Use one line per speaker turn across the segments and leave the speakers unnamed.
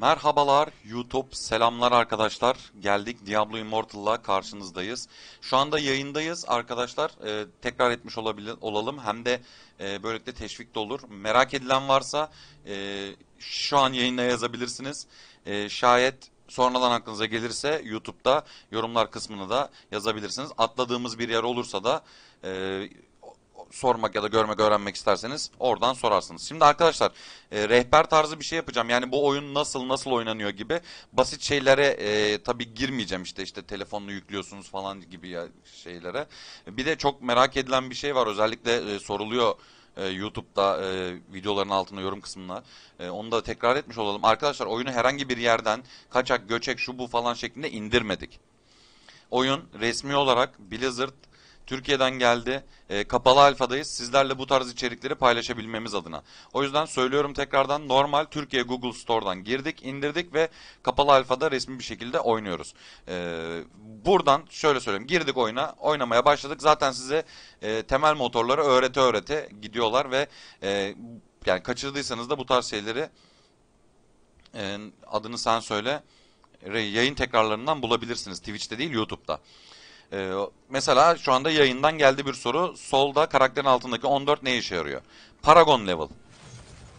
Merhabalar YouTube, selamlar arkadaşlar. Geldik Diablo Immortal'la karşınızdayız. Şu anda yayındayız arkadaşlar. E, tekrar etmiş olabilir, olalım. Hem de e, böylelikle teşvik de olur. Merak edilen varsa e, şu an yayında yazabilirsiniz. E, şayet sonradan aklınıza gelirse YouTube'da yorumlar kısmını da yazabilirsiniz. Atladığımız bir yer olursa da... E, sormak ya da görmek öğrenmek isterseniz oradan sorarsınız. Şimdi arkadaşlar e, rehber tarzı bir şey yapacağım. Yani bu oyun nasıl nasıl oynanıyor gibi basit şeylere e, tabii girmeyeceğim işte işte telefonla yüklüyorsunuz falan gibi ya, şeylere. Bir de çok merak edilen bir şey var özellikle e, soruluyor. E, YouTube'da e, videoların altına yorum kısmına. E, onu da tekrar etmiş olalım. Arkadaşlar oyunu herhangi bir yerden kaçak, göçek, şu bu falan şeklinde indirmedik. Oyun resmi olarak Blizzard Türkiye'den geldi. E, kapalı alfadayız. Sizlerle bu tarz içerikleri paylaşabilmemiz adına. O yüzden söylüyorum tekrardan normal Türkiye Google Store'dan girdik, indirdik ve kapalı alfada resmi bir şekilde oynuyoruz. E, buradan şöyle söyleyeyim. Girdik oyuna, oynamaya başladık. Zaten size e, temel motorları öğrete öğrete gidiyorlar ve e, yani kaçırdıysanız da bu tarz şeyleri e, adını sen söyle yayın tekrarlarından bulabilirsiniz. Twitch'te değil YouTube'da. Ee, mesela şu anda yayından geldi bir soru. Solda karakterin altındaki 14 ne işe yarıyor? Paragon level.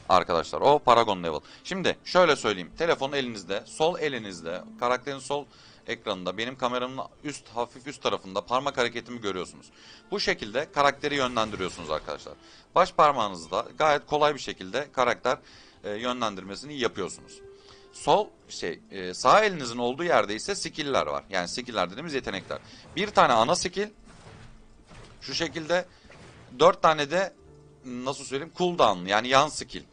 Arkadaşlar o paragon level. Şimdi şöyle söyleyeyim. Telefon elinizde, sol elinizde, karakterin sol ekranında benim kameramın üst hafif üst tarafında parmak hareketimi görüyorsunuz. Bu şekilde karakteri yönlendiriyorsunuz arkadaşlar. Baş parmağınızda gayet kolay bir şekilde karakter e, yönlendirmesini yapıyorsunuz. Sol şey e, sağ elinizin olduğu yerde ise skill'ler var. Yani skill'ler dediğimiz yetenekler. Bir tane ana skill şu şekilde dört tane de nasıl söyleyeyim cooldown yani yan skill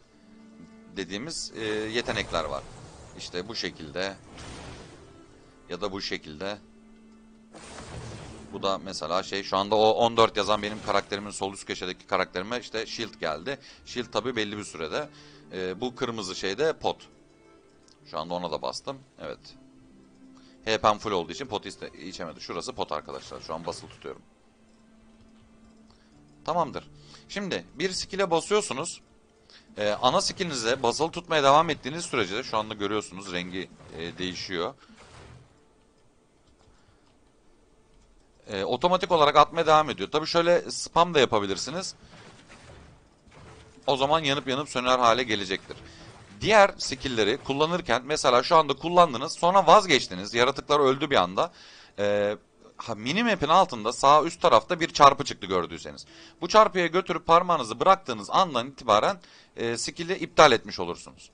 dediğimiz e, yetenekler var. İşte bu şekilde ya da bu şekilde. Bu da mesela şey şu anda o 14 yazan benim karakterimin sol üst köşedeki karakterime işte shield geldi. Shield tabi belli bir sürede. E, bu kırmızı şeyde pot. Şu anda ona da bastım. Evet. HP'm full olduğu için pot içemedi. Şurası pot arkadaşlar. Şu an basılı tutuyorum. Tamamdır. Şimdi bir skill'e basıyorsunuz. Ee, ana skill'inize basılı tutmaya devam ettiğiniz sürece de şu anda görüyorsunuz rengi e, değişiyor. Ee, otomatik olarak atmaya devam ediyor. Tabi şöyle spam da yapabilirsiniz. O zaman yanıp yanıp söner hale gelecektir diğer skill'leri kullanırken mesela şu anda kullandınız sonra vazgeçtiniz. Yaratıklar öldü bir anda. Ee, ha, mini map'in altında sağ üst tarafta bir çarpı çıktı gördüyseniz. Bu çarpıya götürüp parmağınızı bıraktığınız andan itibaren e, skill'i iptal etmiş olursunuz.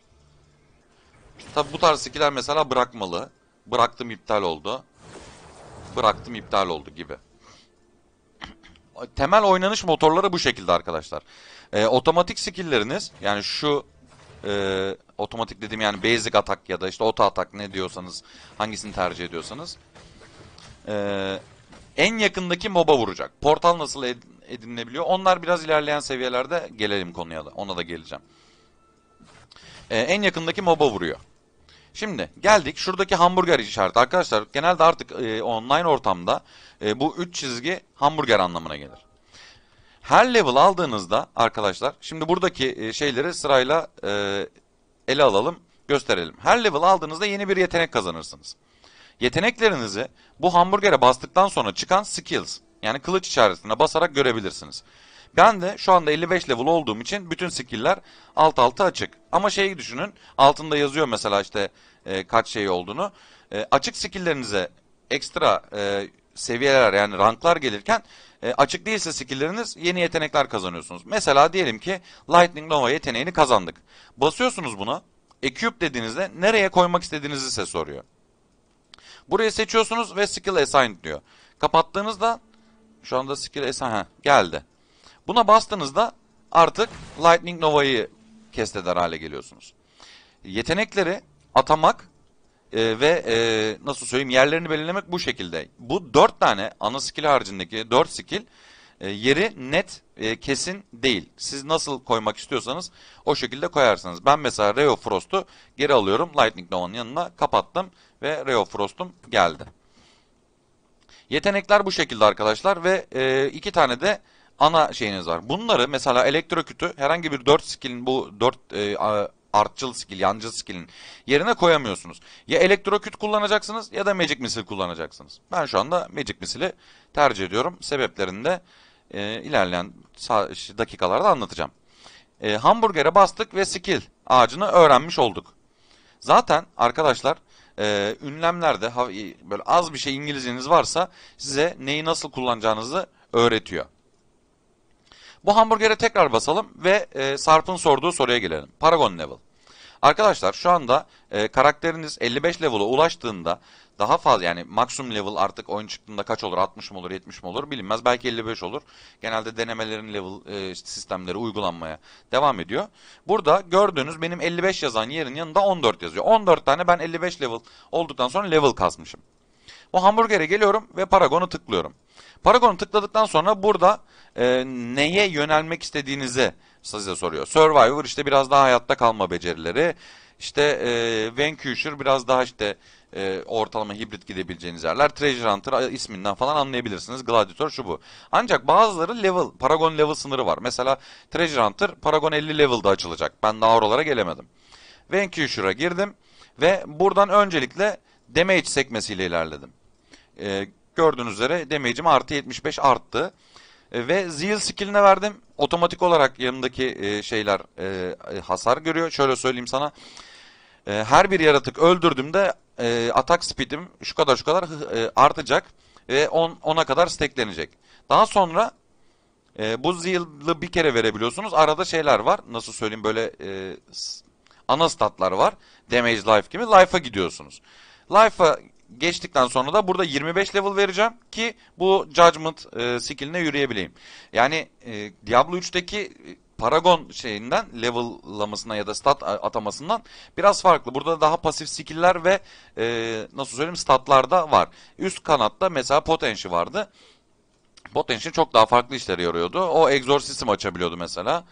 Tabi bu tarz skill'ler mesela bırakmalı. Bıraktım iptal oldu. Bıraktım iptal oldu gibi. Temel oynanış motorları bu şekilde arkadaşlar. E, otomatik skill'leriniz yani şu e, otomatik dediğim yani basic atak ya da işte auto atak ne diyorsanız hangisini tercih ediyorsanız e, en yakındaki moba vuracak. Portal nasıl edinilebiliyor? Onlar biraz ilerleyen seviyelerde gelelim konuya da. Ona da geleceğim. E, en yakındaki moba vuruyor. Şimdi geldik şuradaki hamburger işareti. Arkadaşlar genelde artık e, online ortamda e, bu üç çizgi hamburger anlamına gelir. Her level aldığınızda arkadaşlar şimdi buradaki e, şeyleri sırayla e, ele alalım gösterelim. Her level aldığınızda yeni bir yetenek kazanırsınız. Yeteneklerinizi bu hamburgere bastıktan sonra çıkan skills yani kılıç işaretine basarak görebilirsiniz. Ben de şu anda 55 level olduğum için bütün skill'ler alt alta açık. Ama şeyi düşünün altında yazıyor mesela işte e, kaç şey olduğunu. E, açık skill'lerinize ekstra e, seviyeler yani ranklar gelirken e, açık değilse skill'leriniz yeni yetenekler kazanıyorsunuz. Mesela diyelim ki Lightning Nova yeteneğini kazandık. Basıyorsunuz buna. Equip dediğinizde nereye koymak istediğinizi size soruyor. Burayı seçiyorsunuz ve skill assign diyor. Kapattığınızda şu anda skill assign geldi. Buna bastığınızda artık Lightning Nova'yı kesteder hale geliyorsunuz. Yetenekleri atamak e, ve e, nasıl söyleyeyim yerlerini belirlemek bu şekilde. Bu dört tane ana skill haricindeki dört skill e, yeri net e, kesin değil. Siz nasıl koymak istiyorsanız o şekilde koyarsınız. Ben mesela Reo Frost'u geri alıyorum. Lightning Dawn'ın yanına kapattım ve Reo Frost'um geldi. Yetenekler bu şekilde arkadaşlar ve e, iki tane de ana şeyiniz var. Bunları mesela elektrokütü herhangi bir 4 skill'in bu 4 e, artçıl skill, yancı skill'in yerine koyamıyorsunuz. Ya elektroküt kullanacaksınız ya da magic misil kullanacaksınız. Ben şu anda magic misili tercih ediyorum. Sebeplerini de e, ilerleyen dakikalarda anlatacağım. E, hamburger'e bastık ve skill ağacını öğrenmiş olduk. Zaten arkadaşlar e, ünlemlerde böyle az bir şey İngilizceniz varsa size neyi nasıl kullanacağınızı öğretiyor. Bu hamburgere tekrar basalım ve e, Sarp'ın sorduğu soruya gelelim. Paragon level. Arkadaşlar şu anda e, karakteriniz 55 level'a ulaştığında daha fazla yani maksimum level artık oyun çıktığında kaç olur 60 mı olur 70 mi olur bilinmez belki 55 olur. Genelde denemelerin level e, sistemleri uygulanmaya devam ediyor. Burada gördüğünüz benim 55 yazan yerin yanında 14 yazıyor. 14 tane ben 55 level olduktan sonra level kasmışım. Bu hamburgere geliyorum ve Paragon'u tıklıyorum. Paragon'u tıkladıktan sonra burada e, neye yönelmek istediğinizi size soruyor. Survivor işte biraz daha hayatta kalma becerileri. İşte e, Vanquisher biraz daha işte e, ortalama hibrit gidebileceğiniz yerler. Treasure Hunter isminden falan anlayabilirsiniz. Gladiator şu bu. Ancak bazıları level, Paragon level sınırı var. Mesela Treasure Hunter Paragon 50 level'da açılacak. Ben daha oralara gelemedim. Vanquisher'a girdim ve buradan öncelikle damage sekmesiyle ilerledim. E, Gördüğünüz üzere damage'im artı 75 arttı. E, ve Zeal skill'ine verdim. Otomatik olarak yanındaki e, şeyler e, hasar görüyor. Şöyle söyleyeyim sana. her bir yaratık öldürdüğümde e, atak speed'im şu kadar şu kadar artacak. Ve 10, 10'a kadar stacklenecek. Daha sonra bu Zeal'ı bir kere verebiliyorsunuz. Arada şeyler var. Nasıl söyleyeyim böyle ana statlar var. Damage Life gibi. Life'a gidiyorsunuz. Life'a geçtikten sonra da burada 25 level vereceğim ki bu Judgment e, skilline yürüyebileyim. Yani e, Diablo 3'teki e, Paragon şeyinden level'lamasına ya da stat atamasından biraz farklı. Burada daha pasif skill'ler ve e, nasıl söyleyeyim statlarda var. Üst kanatta mesela Potential vardı. Potential çok daha farklı işlere yarıyordu. O Exorcism açabiliyordu mesela.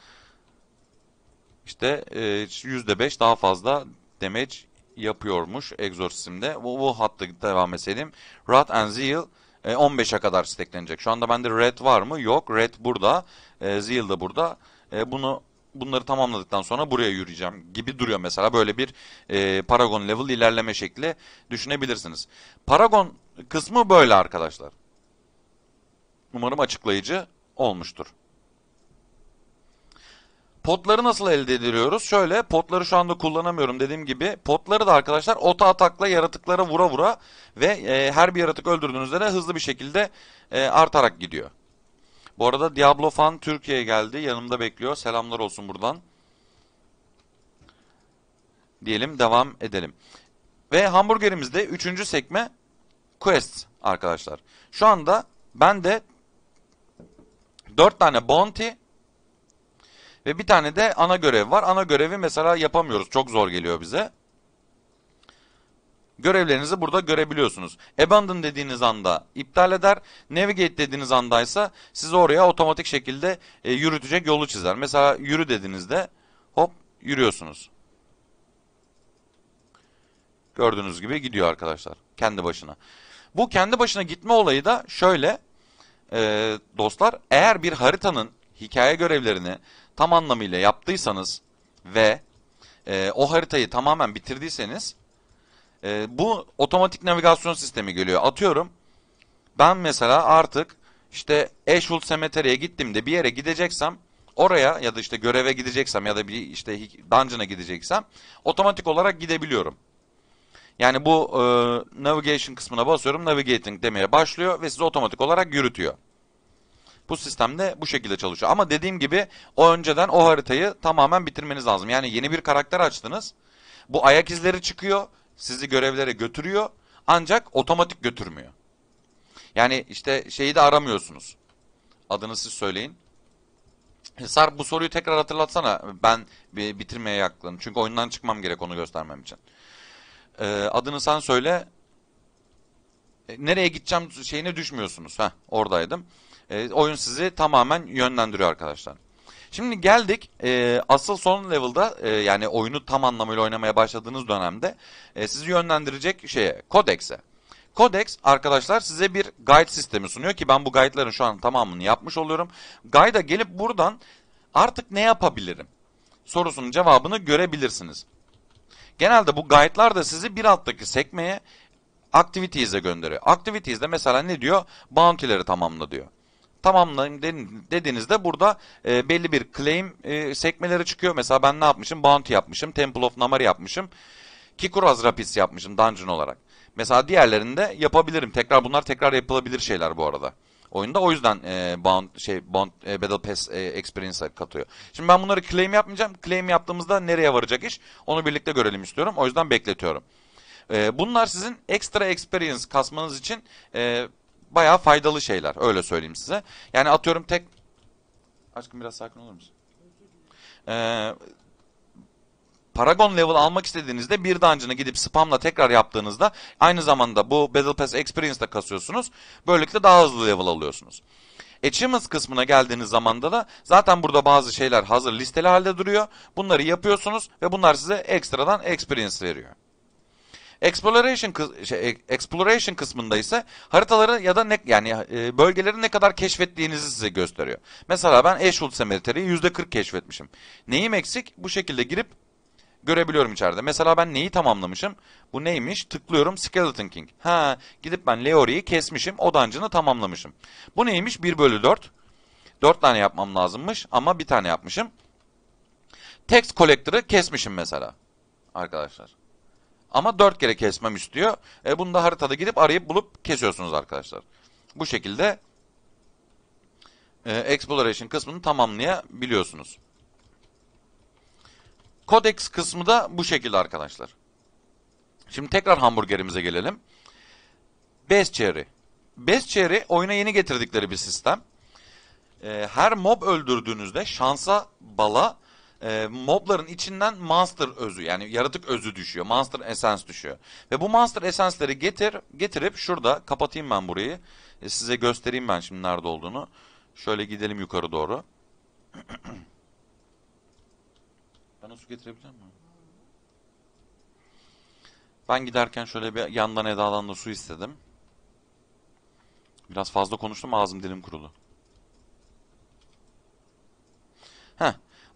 İşte e, %5 daha fazla damage yapıyormuş Exorcism'de. Bu, bu hatta devam edelim. Rat and Zeal 15'e kadar steklenecek. Şu anda bende Red var mı? Yok. Red burada. E, Zeal da burada. E, bunu bunları tamamladıktan sonra buraya yürüyeceğim gibi duruyor mesela. Böyle bir e, Paragon level ilerleme şekli düşünebilirsiniz. Paragon kısmı böyle arkadaşlar. Umarım açıklayıcı olmuştur. Potları nasıl elde ediliyoruz? Şöyle potları şu anda kullanamıyorum dediğim gibi. Potları da arkadaşlar ota atakla yaratıklara vura vura ve e, her bir yaratık öldürdüğünüzde de hızlı bir şekilde e, artarak gidiyor. Bu arada Diablo fan Türkiye'ye geldi. Yanımda bekliyor. Selamlar olsun buradan. Diyelim devam edelim. Ve hamburgerimizde 3. sekme quest arkadaşlar. Şu anda ben de 4 tane bounty ve bir tane de ana görev var. Ana görevi mesela yapamıyoruz. Çok zor geliyor bize. Görevlerinizi burada görebiliyorsunuz. Abandon dediğiniz anda iptal eder. Navigate dediğiniz andaysa sizi oraya otomatik şekilde e, yürütecek yolu çizer. Mesela yürü dediğinizde hop yürüyorsunuz. Gördüğünüz gibi gidiyor arkadaşlar. Kendi başına. Bu kendi başına gitme olayı da şöyle e, dostlar. Eğer bir haritanın hikaye görevlerini tam anlamıyla yaptıysanız ve e, o haritayı tamamen bitirdiyseniz e, bu otomatik navigasyon sistemi geliyor. Atıyorum ben mesela artık işte Ashwood Cemetery'e gittim de bir yere gideceksem oraya ya da işte göreve gideceksem ya da bir işte dungeon'a gideceksem otomatik olarak gidebiliyorum. Yani bu e, navigation kısmına basıyorum. Navigating demeye başlıyor ve sizi otomatik olarak yürütüyor. Bu sistem de bu şekilde çalışıyor. Ama dediğim gibi o önceden o haritayı tamamen bitirmeniz lazım. Yani yeni bir karakter açtınız. Bu ayak izleri çıkıyor. Sizi görevlere götürüyor. Ancak otomatik götürmüyor. Yani işte şeyi de aramıyorsunuz. Adını siz söyleyin. E, Sar bu soruyu tekrar hatırlatsana. Ben bitirmeye yakınım. Çünkü oyundan çıkmam gerek onu göstermem için. Ee, adını sen söyle. E, nereye gideceğim şeyine düşmüyorsunuz. Heh, oradaydım. E, oyun sizi tamamen yönlendiriyor arkadaşlar. Şimdi geldik e, asıl son level'da e, yani oyunu tam anlamıyla oynamaya başladığınız dönemde e, sizi yönlendirecek şeye, kodekse. Codex arkadaşlar size bir guide sistemi sunuyor ki ben bu guide'ların şu an tamamını yapmış oluyorum. Guide'a gelip buradan artık ne yapabilirim sorusunun cevabını görebilirsiniz. Genelde bu guide'lar da sizi bir alttaki sekmeye Activities'e gönderiyor. Activities'de mesela ne diyor? Bounty'leri tamamla diyor tamamlayayım dediğinizde burada e, belli bir claim e, sekmeleri çıkıyor. Mesela ben ne yapmışım? Bounty yapmışım. Temple of Namari yapmışım. Kikuraz Rapids yapmışım dungeon olarak. Mesela diğerlerinde yapabilirim. Tekrar bunlar tekrar yapılabilir şeyler bu arada. Oyunda o yüzden e, bound, şey, bound, e, Battle Pass e, Experience katıyor. Şimdi ben bunları claim yapmayacağım. Claim yaptığımızda nereye varacak iş? Onu birlikte görelim istiyorum. O yüzden bekletiyorum. E, bunlar sizin ekstra experience kasmanız için e, bayağı faydalı şeyler. Öyle söyleyeyim size. Yani atıyorum tek... Aşkım biraz sakin olur musun? Ee, Paragon level almak istediğinizde bir dungeon'ı gidip spamla tekrar yaptığınızda aynı zamanda bu Battle Pass Experience'da kasıyorsunuz. Böylelikle daha hızlı level alıyorsunuz. Achievements kısmına geldiğiniz zaman da zaten burada bazı şeyler hazır listeli halde duruyor. Bunları yapıyorsunuz ve bunlar size ekstradan experience veriyor. Exploration şey, e, exploration kısmında ise haritaları ya da ne yani e, bölgeleri ne kadar keşfettiğinizi size gösteriyor. Mesela ben Ashwood Cemetery'i %40 keşfetmişim. Neyim eksik? Bu şekilde girip görebiliyorum içeride. Mesela ben neyi tamamlamışım? Bu neymiş? Tıklıyorum Skeleton King. Ha, gidip ben Leori'yi kesmişim. O dungeon'ı tamamlamışım. Bu neymiş? 1 bölü 4. 4 tane yapmam lazımmış ama bir tane yapmışım. Text Collector'ı kesmişim mesela. Arkadaşlar. Ama 4 kere kesmem istiyor. E, bunu da haritada gidip arayıp bulup kesiyorsunuz arkadaşlar. Bu şekilde e, exploration kısmını tamamlayabiliyorsunuz. Codex kısmı da bu şekilde arkadaşlar. Şimdi tekrar hamburgerimize gelelim. Best Cherry. Best Cherry oyuna yeni getirdikleri bir sistem. E, her mob öldürdüğünüzde şansa, bala e, mobların içinden monster özü yani yaratık özü düşüyor. Monster essence düşüyor. Ve bu monster essence'leri getir, getirip şurada kapatayım ben burayı. E, size göstereyim ben şimdi nerede olduğunu. Şöyle gidelim yukarı doğru. Bana su getirebilir miyim? Ben giderken şöyle bir yandan Eda'dan da su istedim. Biraz fazla konuştum ağzım dilim kurulu. Heh.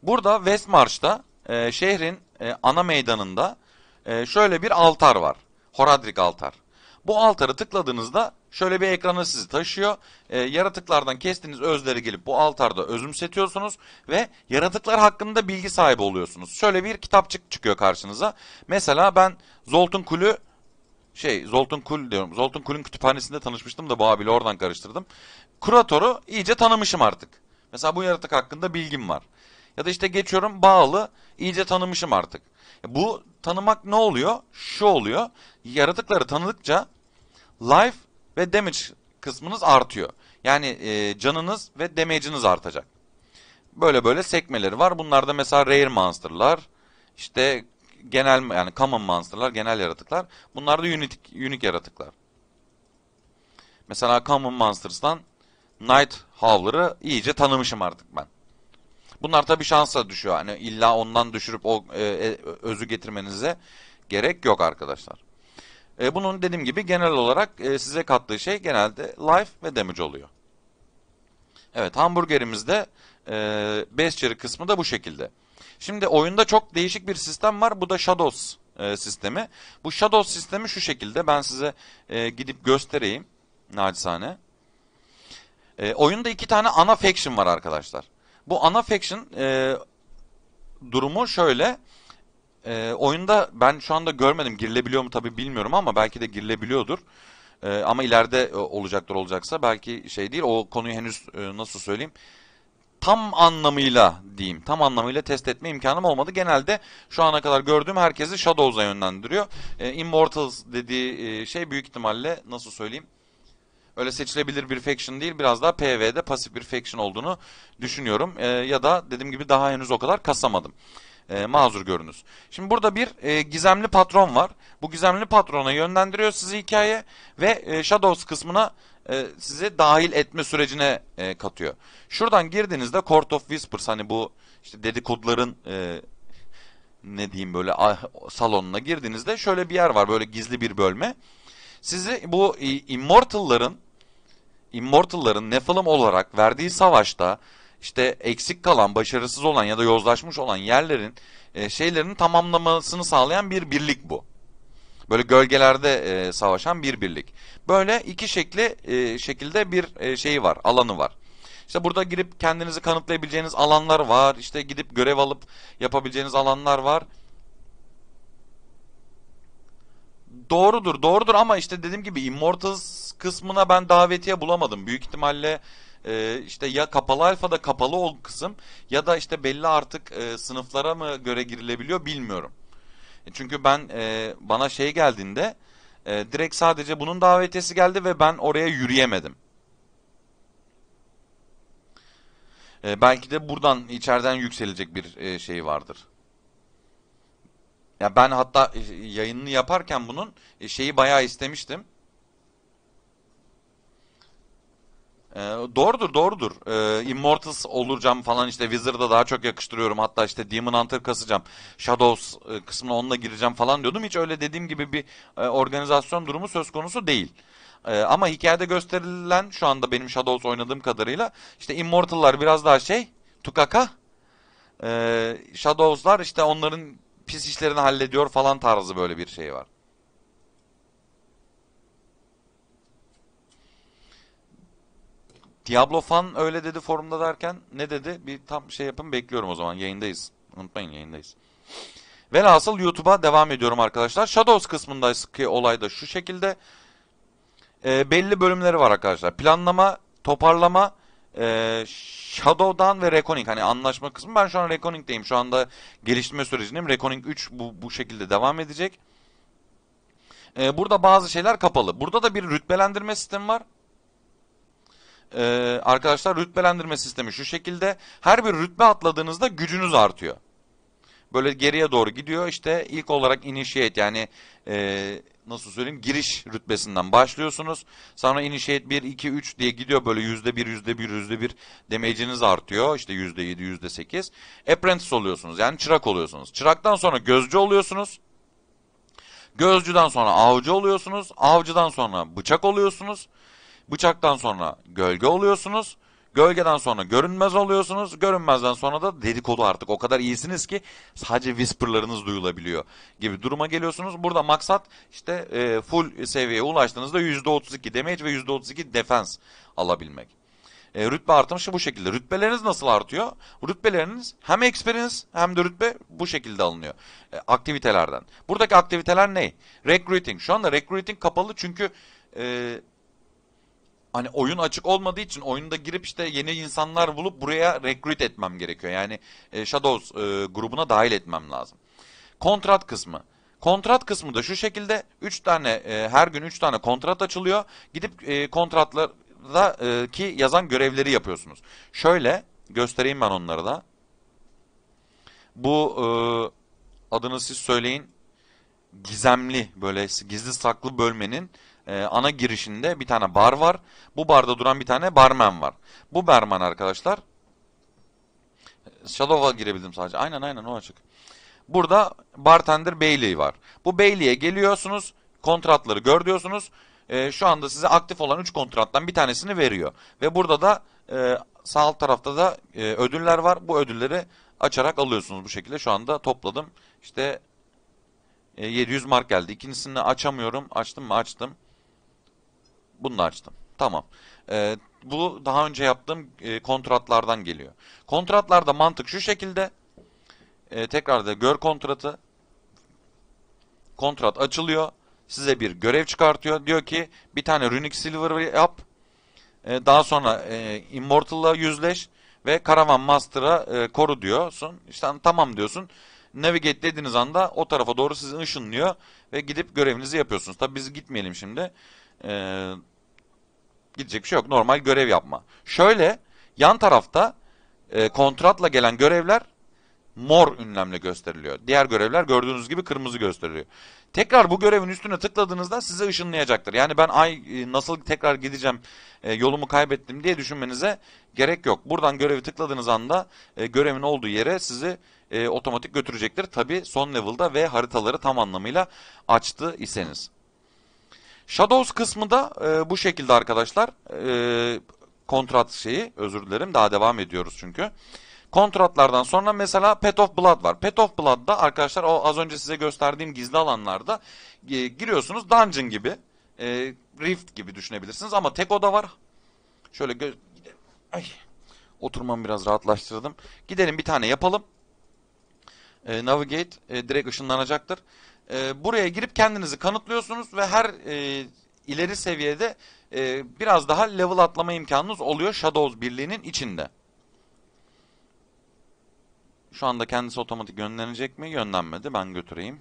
Burada Westmarch'ta e, şehrin e, ana meydanında e, şöyle bir altar var. Horadrik altar. Bu altarı tıkladığınızda şöyle bir ekrana sizi taşıyor. E, yaratıklardan kestiğiniz özleri gelip bu altarda özümsetiyorsunuz ve yaratıklar hakkında bilgi sahibi oluyorsunuz. Şöyle bir kitapçık çıkıyor karşınıza. Mesela ben Zoltun Kulü şey Zoltun Kul diyorum. Zoltun Kul'ün kütüphanesinde tanışmıştım da Babil'i oradan karıştırdım. Kuratoru iyice tanımışım artık. Mesela bu yaratık hakkında bilgim var. Ya da işte geçiyorum bağlı iyice tanımışım artık. Bu tanımak ne oluyor? Şu oluyor. Yaratıkları tanıdıkça life ve damage kısmınız artıyor. Yani e, canınız ve damage'iniz artacak. Böyle böyle sekmeleri var. Bunlarda mesela rare monster'lar, işte genel yani common monster'lar, genel yaratıklar. Bunlar da unique, unique yaratıklar. Mesela common monsters'tan Night Howler'ı iyice tanımışım artık ben. Bunlar tabi şansa düşüyor. Hani illa ondan düşürüp o e, e, özü getirmenize gerek yok arkadaşlar. E, bunun dediğim gibi genel olarak e, size kattığı şey genelde life ve damage oluyor. Evet hamburgerimizde e, base cherry kısmı da bu şekilde. Şimdi oyunda çok değişik bir sistem var. Bu da Shadows e, sistemi. Bu Shadows sistemi şu şekilde. Ben size e, gidip göstereyim. Nacizane. E, oyunda iki tane ana faction var arkadaşlar. Bu ana faction e, durumu şöyle. E, oyunda ben şu anda görmedim. Girilebiliyor mu tabi bilmiyorum ama belki de girilebiliyordur. E, ama ileride e, olacaktır olacaksa belki şey değil. O konuyu henüz e, nasıl söyleyeyim? Tam anlamıyla diyeyim. Tam anlamıyla test etme imkanım olmadı. Genelde şu ana kadar gördüğüm herkesi Shadows'a yönlendiriyor. E, Immortals dediği e, şey büyük ihtimalle nasıl söyleyeyim? öyle seçilebilir bir faction değil. Biraz daha PvE'de pasif bir faction olduğunu düşünüyorum. E, ya da dediğim gibi daha henüz o kadar kasamadım. E, mazur görünüz. Şimdi burada bir e, gizemli patron var. Bu gizemli patrona yönlendiriyor sizi hikaye ve e, Shadows kısmına e, sizi dahil etme sürecine e, katıyor. Şuradan girdiğinizde Court of Whispers hani bu işte dedikoduların e, ne diyeyim böyle ah, salonuna girdiğinizde şöyle bir yer var böyle gizli bir bölme. Sizi bu e, Immortal'ların Immortal'ların Nephilim olarak verdiği savaşta işte eksik kalan, başarısız olan ya da yozlaşmış olan yerlerin e, şeylerin tamamlamasını sağlayan bir birlik bu. Böyle gölgelerde e, savaşan bir birlik. Böyle iki şekli e, şekilde bir e, şeyi var, alanı var. İşte burada girip kendinizi kanıtlayabileceğiniz alanlar var. İşte gidip görev alıp yapabileceğiniz alanlar var. Doğrudur, doğrudur ama işte dediğim gibi Immortals kısmına ben davetiye bulamadım. Büyük ihtimalle e, işte ya kapalı alfada kapalı ol kısım ya da işte belli artık e, sınıflara mı göre girilebiliyor bilmiyorum. E, çünkü ben e, bana şey geldiğinde e, direkt sadece bunun davetiyesi geldi ve ben oraya yürüyemedim. E, belki de buradan içeriden yükselecek bir e, şey vardır. Ya ben hatta yayınını yaparken bunun şeyi bayağı istemiştim. Ee, doğrudur doğrudur. Ee, Immortals olacağım falan işte Wizard'a daha çok yakıştırıyorum. Hatta işte Demon Hunter kasacağım. Shadows e, kısmına onunla gireceğim falan diyordum. Hiç öyle dediğim gibi bir e, organizasyon durumu söz konusu değil. E, ama hikayede gösterilen şu anda benim Shadows oynadığım kadarıyla işte Immortal'lar biraz daha şey tukaka. E, Shadows'lar işte onların pis işlerini hallediyor falan tarzı böyle bir şey var. Diablo fan öyle dedi forumda derken ne dedi? Bir tam şey yapın bekliyorum o zaman yayındayız. Unutmayın yayındayız. Velhasıl YouTube'a devam ediyorum arkadaşlar. Shadows kısmındaki olay da şu şekilde. E, belli bölümleri var arkadaşlar. Planlama, toparlama, e, Shadow'dan ve Reconing. hani anlaşma kısmı. Ben şu an Reckoning'deyim. Şu anda geliştirme sürecindeyim. Reconing 3 bu, bu şekilde devam edecek. E, burada bazı şeyler kapalı. Burada da bir rütbelendirme sistemi var e, arkadaşlar rütbelendirme sistemi şu şekilde. Her bir rütbe atladığınızda gücünüz artıyor. Böyle geriye doğru gidiyor. İşte ilk olarak initiate yani e, nasıl söyleyeyim giriş rütbesinden başlıyorsunuz. Sonra initiate 1, 2, 3 diye gidiyor böyle yüzde %1, %1, %1 damage'iniz artıyor. İşte yüzde %7, %8. Apprentice oluyorsunuz yani çırak oluyorsunuz. Çıraktan sonra gözcü oluyorsunuz. Gözcüden sonra avcı oluyorsunuz. Avcıdan sonra bıçak oluyorsunuz. Bıçaktan sonra gölge oluyorsunuz. Gölgeden sonra görünmez oluyorsunuz. Görünmezden sonra da dedikodu artık. O kadar iyisiniz ki sadece whisperlarınız duyulabiliyor gibi duruma geliyorsunuz. Burada maksat işte e, full seviyeye ulaştığınızda %32 damage ve %32 defense alabilmek. E, rütbe artışı bu şekilde. Rütbeleriniz nasıl artıyor? Rütbeleriniz hem experience hem de rütbe bu şekilde alınıyor. E, aktivitelerden. Buradaki aktiviteler ne? Recruiting. Şu anda recruiting kapalı çünkü... E, hani oyun açık olmadığı için oyunda girip işte yeni insanlar bulup buraya recruit etmem gerekiyor. Yani e, Shadows e, grubuna dahil etmem lazım. Kontrat kısmı. Kontrat kısmı da şu şekilde 3 tane e, her gün 3 tane kontrat açılıyor. Gidip e, kontratlar e, ki yazan görevleri yapıyorsunuz. Şöyle göstereyim ben onları da. Bu e, adını siz söyleyin. Gizemli böyle gizli saklı bölmenin e, ana girişinde bir tane bar var. Bu barda duran bir tane barman var. Bu barman arkadaşlar Shadow'a girebildim sadece. Aynen aynen o açık. Burada bartender Bailey var. Bu Bailey'e geliyorsunuz. Kontratları gör diyorsunuz. E, şu anda size aktif olan 3 kontrattan bir tanesini veriyor. Ve burada da e, sağ alt tarafta da e, ödüller var. Bu ödülleri açarak alıyorsunuz bu şekilde. Şu anda topladım. İşte e, 700 mark geldi. İkincisini açamıyorum. Açtım mı? Açtım. Bunu da açtım. Tamam. E, bu daha önce yaptığım e, kontratlardan geliyor. Kontratlarda mantık şu şekilde. E, tekrar da gör kontratı. Kontrat açılıyor. Size bir görev çıkartıyor. Diyor ki bir tane Runic Silver yap. E, daha sonra e, Immortal'la yüzleş ve Karavan Master'a e, koru diyorsun. İşte hani tamam diyorsun. Navigate dediğiniz anda o tarafa doğru sizi ışınlıyor ve gidip görevinizi yapıyorsunuz. Tabi biz gitmeyelim şimdi. Ee, gidecek bir şey yok. Normal görev yapma. Şöyle yan tarafta e, kontratla gelen görevler mor ünlemle gösteriliyor. Diğer görevler gördüğünüz gibi kırmızı gösteriliyor. Tekrar bu görevin üstüne tıkladığınızda size ışınlayacaktır. Yani ben ay e, nasıl tekrar gideceğim e, yolumu kaybettim diye düşünmenize gerek yok. Buradan görevi tıkladığınız anda e, görevin olduğu yere sizi otomatik götürecektir. Tabi son level'da ve haritaları tam anlamıyla açtı iseniz. Shadows kısmı da e, bu şekilde arkadaşlar. E, kontrat şeyi özür dilerim daha devam ediyoruz çünkü. Kontratlardan sonra mesela Pet of Blood var. Pet of Blood'da arkadaşlar o az önce size gösterdiğim gizli alanlarda e, giriyorsunuz dungeon gibi. E, rift gibi düşünebilirsiniz ama tek oda var. Şöyle Ay. Oturmamı biraz rahatlaştırdım. Gidelim bir tane yapalım. E, navigate e, direkt ışınlanacaktır. E, buraya girip kendinizi kanıtlıyorsunuz ve her e, ileri seviyede e, biraz daha level atlama imkanınız oluyor Shadows birliğinin içinde. Şu anda kendisi otomatik yönlenecek mi? Yönlenmedi. Ben götüreyim.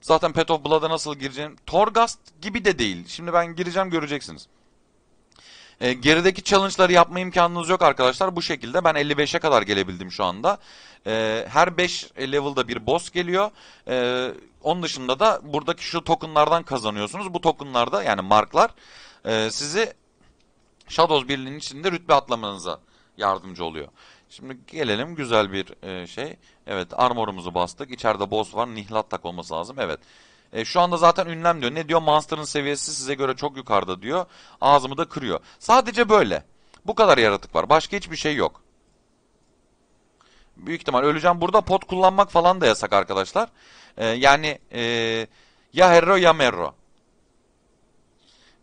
Zaten Pet of Blood'a nasıl gireceğim? Torgast gibi de değil. Şimdi ben gireceğim göreceksiniz. E, gerideki challenge'ları yapma imkanınız yok arkadaşlar. Bu şekilde ben 55'e kadar gelebildim şu anda. E, her 5 level'da bir boss geliyor. E, onun dışında da buradaki şu tokenlardan kazanıyorsunuz. Bu tokenlarda yani marklar e, sizi Shadows birliğinin içinde rütbe atlamanıza yardımcı oluyor. Şimdi gelelim güzel bir e, şey. Evet armorumuzu bastık. İçeride boss var. Nihlat tak olması lazım. Evet. E, şu anda zaten ünlem diyor. Ne diyor? Monster'ın seviyesi size göre çok yukarıda diyor. Ağzımı da kırıyor. Sadece böyle. Bu kadar yaratık var. Başka hiçbir şey yok. Büyük ihtimal öleceğim. Burada pot kullanmak falan da yasak arkadaşlar. E, yani e, ya hero ya merro.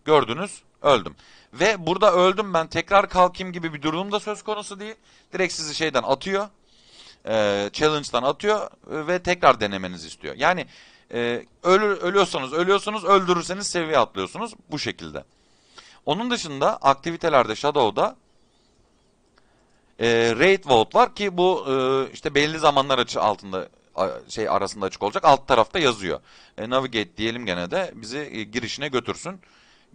Gördünüz. Öldüm. Ve burada öldüm ben tekrar kalkayım gibi bir durum da söz konusu değil. Direkt sizi şeyden atıyor. E, challenge'dan atıyor ve tekrar denemenizi istiyor. Yani e, ölü, ölüyorsanız ölüyorsunuz, öldürürseniz seviye atlıyorsunuz bu şekilde. Onun dışında aktivitelerde Shadow'da e, Raid Vault var ki bu e, işte belli zamanlar açı altında şey arasında açık olacak. Alt tarafta yazıyor. E, navigate diyelim gene de bizi e, girişine götürsün.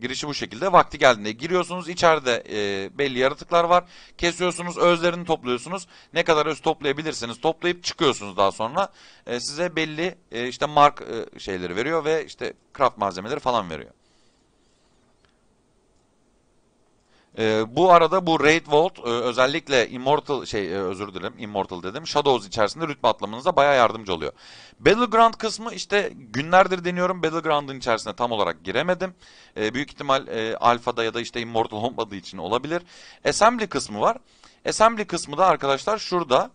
Girişi bu şekilde. Vakti geldiğinde giriyorsunuz. İçeride e, belli yaratıklar var. Kesiyorsunuz. Özlerini topluyorsunuz. Ne kadar öz toplayabilirseniz Toplayıp çıkıyorsunuz daha sonra. E, size belli e, işte mark e, şeyleri veriyor ve işte craft malzemeleri falan veriyor. E, bu arada bu Raid Vault e, özellikle Immortal şey e, özür dilerim Immortal dedim. Shadows içerisinde rütbe atlamanıza baya yardımcı oluyor. Battleground kısmı işte günlerdir deniyorum. Battleground'ın içerisine tam olarak giremedim. E, büyük ihtimal e, alfada ya da işte Immortal olmadığı için olabilir. Assembly kısmı var. Assembly kısmı da arkadaşlar şurada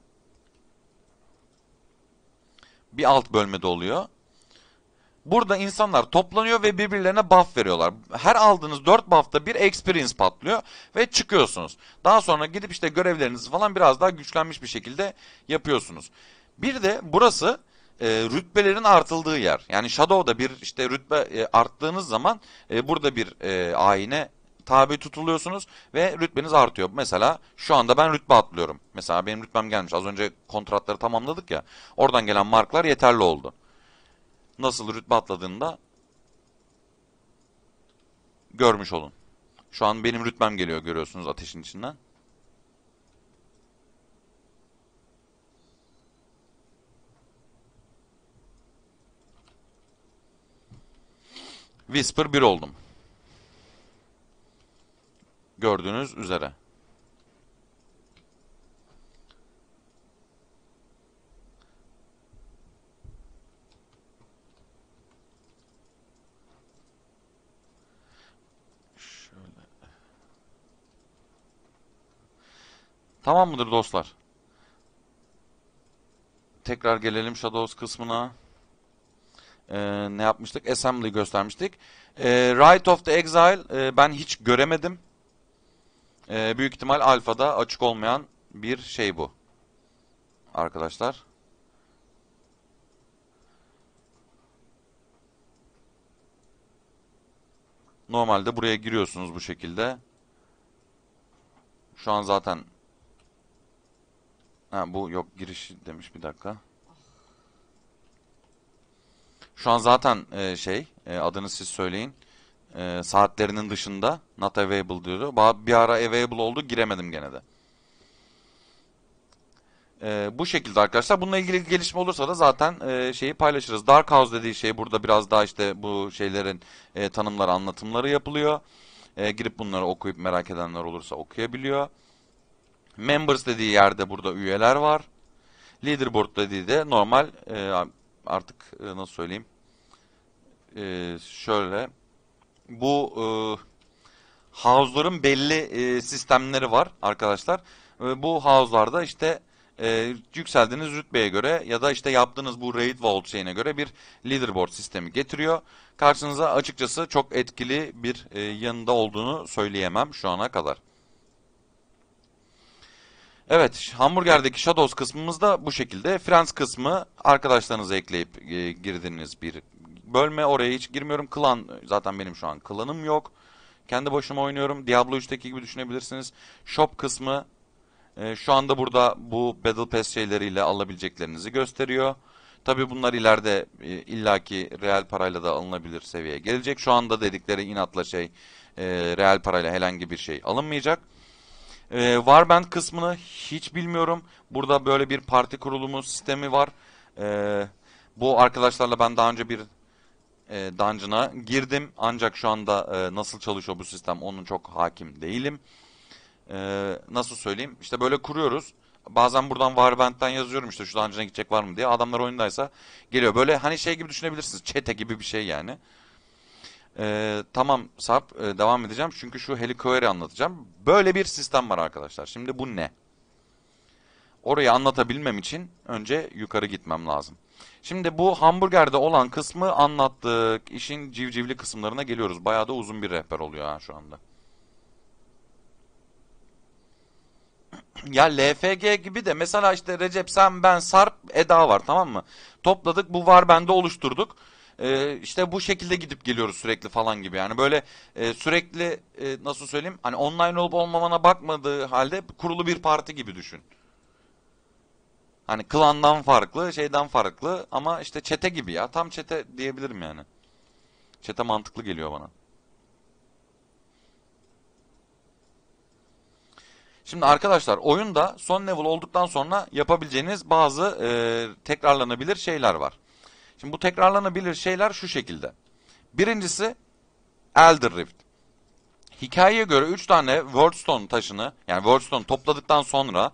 bir alt bölmede oluyor. Burada insanlar toplanıyor ve birbirlerine buff veriyorlar. Her aldığınız 4 buff'ta bir experience patlıyor ve çıkıyorsunuz. Daha sonra gidip işte görevlerinizi falan biraz daha güçlenmiş bir şekilde yapıyorsunuz. Bir de burası e, rütbelerin artıldığı yer. Yani Shadow'da bir işte rütbe e, arttığınız zaman e, burada bir e, ayine tabi tutuluyorsunuz ve rütbeniz artıyor. Mesela şu anda ben rütbe atlıyorum. Mesela benim rütbem gelmiş. Az önce kontratları tamamladık ya. Oradan gelen marklar yeterli oldu nasıl rütbe atladığını da görmüş olun. Şu an benim rütbem geliyor görüyorsunuz ateşin içinden. Whisper 1 oldum. Gördüğünüz üzere. Tamam mıdır dostlar? Tekrar gelelim Shadows kısmına. Ee, ne yapmıştık? Assembly göstermiştik. Ee, Right of the Exile e, ben hiç göremedim. Ee, büyük ihtimal alfada açık olmayan bir şey bu. Arkadaşlar. Normalde buraya giriyorsunuz bu şekilde. Şu an zaten Ha bu yok giriş demiş bir dakika. Şu an zaten e, şey e, adını siz söyleyin. E, saatlerinin dışında not available diyordu. Bir ara available oldu giremedim gene de. E, bu şekilde arkadaşlar. Bununla ilgili gelişme olursa da zaten e, şeyi paylaşırız. Dark House dediği şey burada biraz daha işte bu şeylerin e, tanımları anlatımları yapılıyor. E, girip bunları okuyup merak edenler olursa okuyabiliyor. Members dediği yerde burada üyeler var. Leaderboard dediği de normal e, artık e, nasıl söyleyeyim. E, şöyle bu e, house'ların belli e, sistemleri var arkadaşlar. E, bu house'larda işte e, yükseldiğiniz rütbeye göre ya da işte yaptığınız bu raid vault şeyine göre bir leaderboard sistemi getiriyor. Karşınıza açıkçası çok etkili bir e, yanında olduğunu söyleyemem şu ana kadar. Evet, hamburgerdeki Shadows kısmımız da bu şekilde. Friends kısmı arkadaşlarınızı ekleyip e, girdiğiniz bir bölme. Oraya hiç girmiyorum. Klan zaten benim şu an klanım yok. Kendi başıma oynuyorum. Diablo 3'teki gibi düşünebilirsiniz. Shop kısmı e, şu anda burada bu Battle Pass şeyleriyle alabileceklerinizi gösteriyor. Tabi bunlar ileride e, illaki real parayla da alınabilir seviyeye gelecek. Şu anda dedikleri inatla şey e, real parayla herhangi bir şey alınmayacak. E, ee, Warband kısmını hiç bilmiyorum. Burada böyle bir parti kurulumu sistemi var. E, bu arkadaşlarla ben daha önce bir e, dungeon'a girdim. Ancak şu anda e, nasıl çalışıyor bu sistem onun çok hakim değilim. E, nasıl söyleyeyim? İşte böyle kuruyoruz. Bazen buradan Warband'den yazıyorum işte şu dungeon'a gidecek var mı diye. Adamlar oyundaysa geliyor. Böyle hani şey gibi düşünebilirsiniz. Çete gibi bir şey yani. Ee, tamam Sarp e, devam edeceğim çünkü şu helikoeri anlatacağım. Böyle bir sistem var arkadaşlar. Şimdi bu ne? Orayı anlatabilmem için önce yukarı gitmem lazım. Şimdi bu hamburgerde olan kısmı anlattık. İşin civcivli kısımlarına geliyoruz. Bayağı da uzun bir rehber oluyor ha şu anda. Ya LFG gibi de mesela işte Recep sen ben Sarp Eda var tamam mı? Topladık bu var bende oluşturduk e, işte bu şekilde gidip geliyoruz sürekli falan gibi. Yani böyle e, sürekli e, nasıl söyleyeyim hani online olup olmamana bakmadığı halde kurulu bir parti gibi düşün. Hani klandan farklı, şeyden farklı ama işte çete gibi ya. Tam çete diyebilirim yani. Çete mantıklı geliyor bana. Şimdi arkadaşlar oyunda son level olduktan sonra yapabileceğiniz bazı e, tekrarlanabilir şeyler var. Şimdi bu tekrarlanabilir şeyler şu şekilde. Birincisi Elder Rift. Hikayeye göre 3 tane Worldstone taşını yani Worldstone topladıktan sonra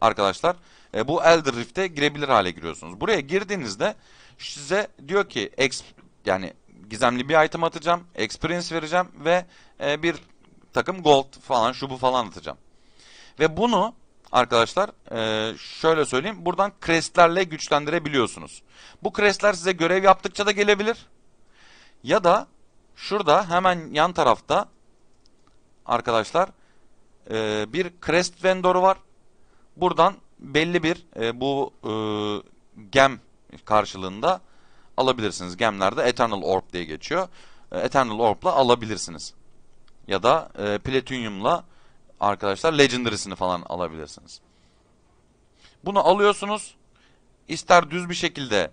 arkadaşlar e, bu Elder Rift'e girebilir hale giriyorsunuz. Buraya girdiğinizde size diyor ki exp, yani gizemli bir item atacağım, experience vereceğim ve e, bir takım gold falan şu bu falan atacağım. Ve bunu arkadaşlar e, şöyle söyleyeyim. Buradan crestlerle güçlendirebiliyorsunuz. Bu crestler size görev yaptıkça da gelebilir. Ya da şurada hemen yan tarafta arkadaşlar e, bir crest vendoru var. Buradan belli bir e, bu e, gem karşılığında alabilirsiniz. Gemlerde Eternal Orb diye geçiyor. E, eternal Orb'la alabilirsiniz. Ya da e, Platinum'la alabilirsiniz arkadaşlar Legendary'sini falan alabilirsiniz. Bunu alıyorsunuz. İster düz bir şekilde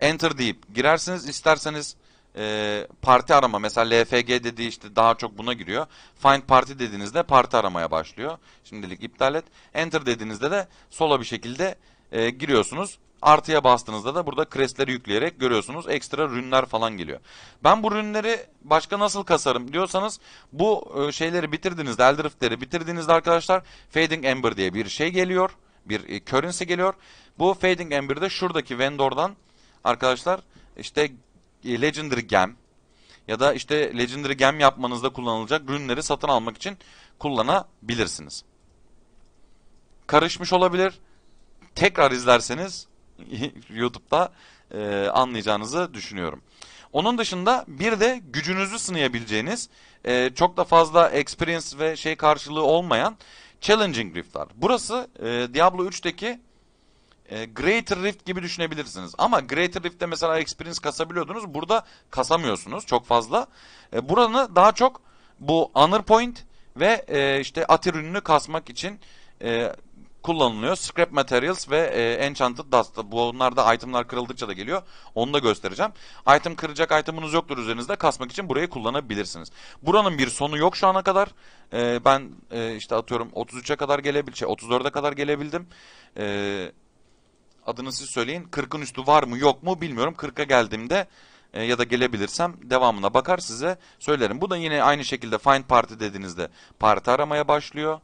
Enter deyip girersiniz. isterseniz e, parti arama. Mesela LFG dediği işte daha çok buna giriyor. Find party dediğinizde parti aramaya başlıyor. Şimdilik iptal et. Enter dediğinizde de sola bir şekilde e, giriyorsunuz. Artıya bastığınızda da burada crestleri yükleyerek görüyorsunuz. Ekstra rünler falan geliyor. Ben bu rünleri başka nasıl kasarım diyorsanız bu e, şeyleri bitirdiğinizde, Eldrift'leri bitirdiğinizde arkadaşlar Fading Ember diye bir şey geliyor. Bir e, currency geliyor. Bu Fading Ember'de şuradaki vendor'dan arkadaşlar işte e, Legendary Gem ya da işte Legendary Gem yapmanızda kullanılacak rünleri satın almak için kullanabilirsiniz. Karışmış olabilir. Tekrar izlerseniz YouTube'da e, anlayacağınızı düşünüyorum. Onun dışında bir de gücünüzü sınayabileceğiniz e, çok da fazla experience ve şey karşılığı olmayan challenging riftler. Burası e, Diablo 3'teki e, Greater Rift gibi düşünebilirsiniz. Ama Greater Rift'te mesela experience kasabiliyordunuz. Burada kasamıyorsunuz çok fazla. E, buranı daha çok bu Honor Point ve e, işte Atir ürününü kasmak için e, kullanılıyor. Scrap Materials ve e, Enchanted Dust. da itemlar kırıldıkça da geliyor. Onu da göstereceğim. Item kıracak itemınız yoktur üzerinizde. Kasmak için burayı kullanabilirsiniz. Buranın bir sonu yok şu ana kadar. E, ben e, işte atıyorum 33'e kadar gelebildim. Şey, 34'e kadar gelebildim. E, adını siz söyleyin. 40'ın üstü var mı yok mu bilmiyorum. 40'a geldiğimde e, ya da gelebilirsem devamına bakar size söylerim. Bu da yine aynı şekilde find party dediğinizde parti aramaya başlıyor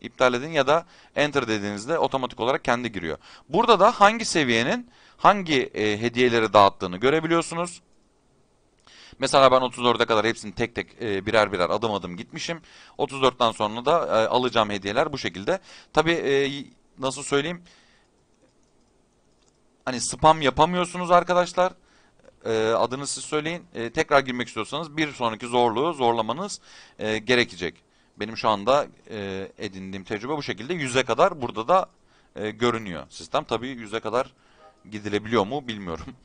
iptal edin ya da enter dediğinizde otomatik olarak kendi giriyor. Burada da hangi seviyenin hangi e, hediyeleri dağıttığını görebiliyorsunuz. Mesela ben 34'e kadar hepsini tek tek e, birer birer adım adım gitmişim. 34'ten sonra da e, alacağım hediyeler bu şekilde. Tabi e, nasıl söyleyeyim? Hani spam yapamıyorsunuz arkadaşlar. E, adını siz söyleyin. E, tekrar girmek istiyorsanız bir sonraki zorluğu zorlamanız e, gerekecek. Benim şu anda e, edindiğim tecrübe bu şekilde. 100'e kadar burada da e, görünüyor sistem. Tabii 100'e kadar gidilebiliyor mu bilmiyorum.